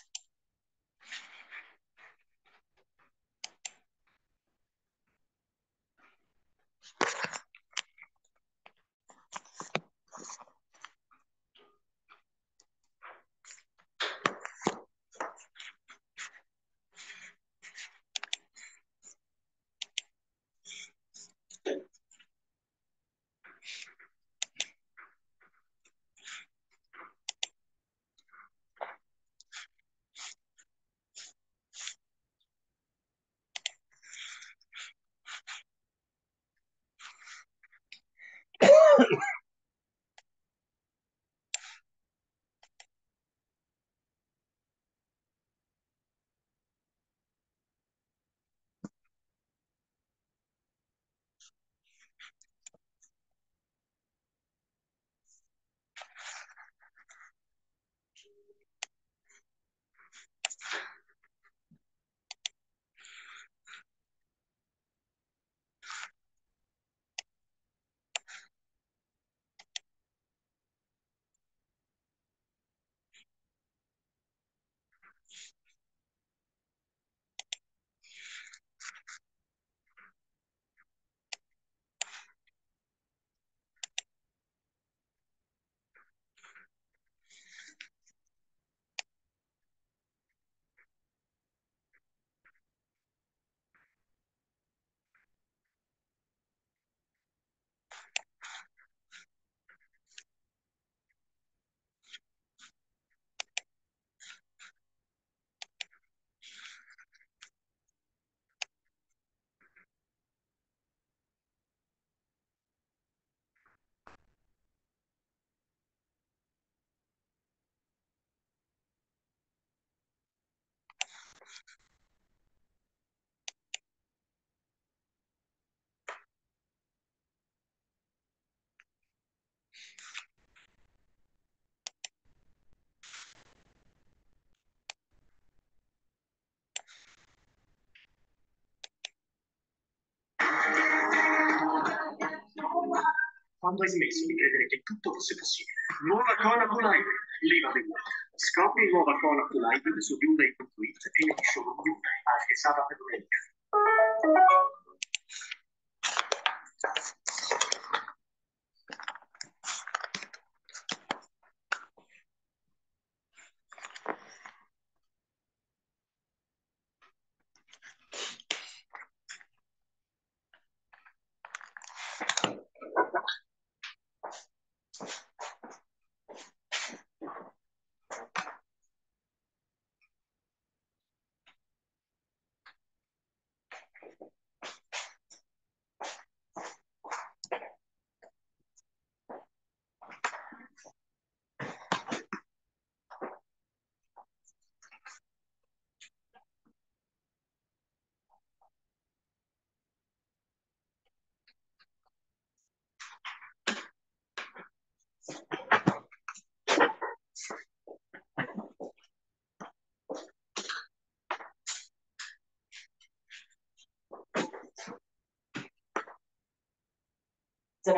H: Quando hai smesso di credere che tutto fosse possibile, nuova Cola Collide, leva le vuote. Scopri nuova Cola Collide su Hyundai.it e nel showroom Hyundai, anche sabato e domenica.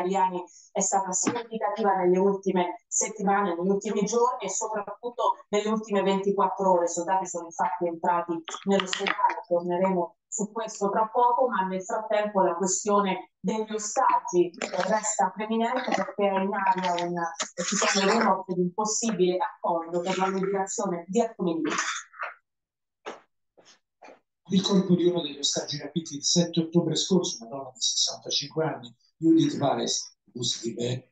H: italiani è stata significativa nelle ultime settimane, negli ultimi giorni e soprattutto nelle ultime 24 ore. I soldati sono infatti entrati nell'ospedale, torneremo su questo tra poco, ma nel frattempo la questione degli ostaggi resta preminente perché è in aria un, ci sono le note di un possibile accordo
C: per la liberazione di alcuni libri. Il corpo di uno degli ostaggi rapiti il 7 ottobre scorso, una donna di 65 anni, Judith Vares, Buslibe,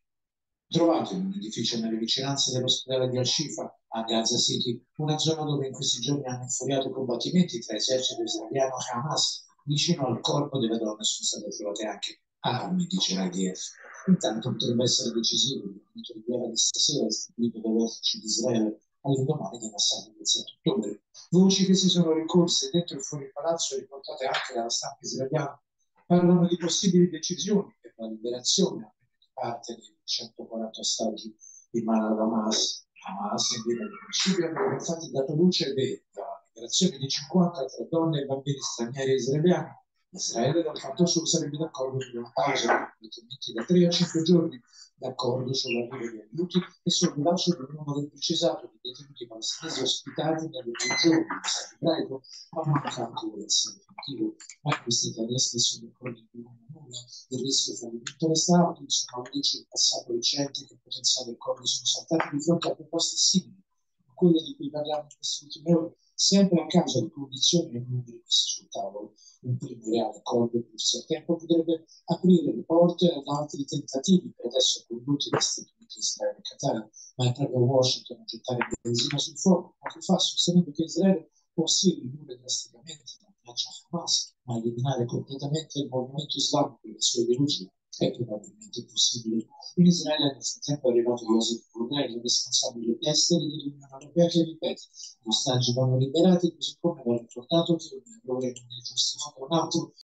C: trovato in un edificio nelle vicinanze dell'ospedale di Al-Shifa a Gaza City, una zona dove in questi giorni hanno infuriato combattimenti tra esercito israeliano e Hamas. Vicino al corpo della donna sono state trovate anche armi, dice l'IDF. Intanto potrebbe essere decisivo il momento di guerra di stasera istituito dai vertici di Israele all'indomani dei massacri del 7 ottobre. Voci che si sono ricorse dentro e fuori il palazzo, riportate anche dalla stampa israeliana, parlano di possibili decisioni la liberazione di parte dei 140 ostaggi di mano ad Hamas. Hamas indica che gli studi hanno infatti dato luce verde alla liberazione di 53 donne e bambini stranieri israeliani Israele dal fatto solo sarebbe d'accordo con una pausa eventualmente da 3 a 5 giorni d'accordo sull'arrivo di aiuti e sul rilascio di un numero imprecisato di detenuti palestinesi ospitati nelle prigioni di Stato greco a ancora essere effettivo. Ma questi italiani sono ancora in primo nulla del rischio di fallimento restato, insomma, invece il passato recente che potenziali accordi sono saltati di fronte a proposte simili, quelle di cui parliamo in queste ultime ore sempre a causa di condizioni e numeri messi sul tavolo, un primo reale accordo per il tempo potrebbe aprire le porte ad altri tentativi per adesso condotti da Stati Uniti, Israele e Qatar, ma è proprio Washington a gettare benzina sul fuoco poco fa sostenendo che Israele può sì ridurre drasticamente la minaccia Hamas, ma eliminare completamente il movimento islamico e le sue ideologie è probabilmente possibile. In Israele nel frattempo è arrivato Joseph Borrell, il responsabile esteri dell'Unione Europea, che ripete gli ostaggi vanno liberati, così come va ricordato che un errore non è giustifica un altro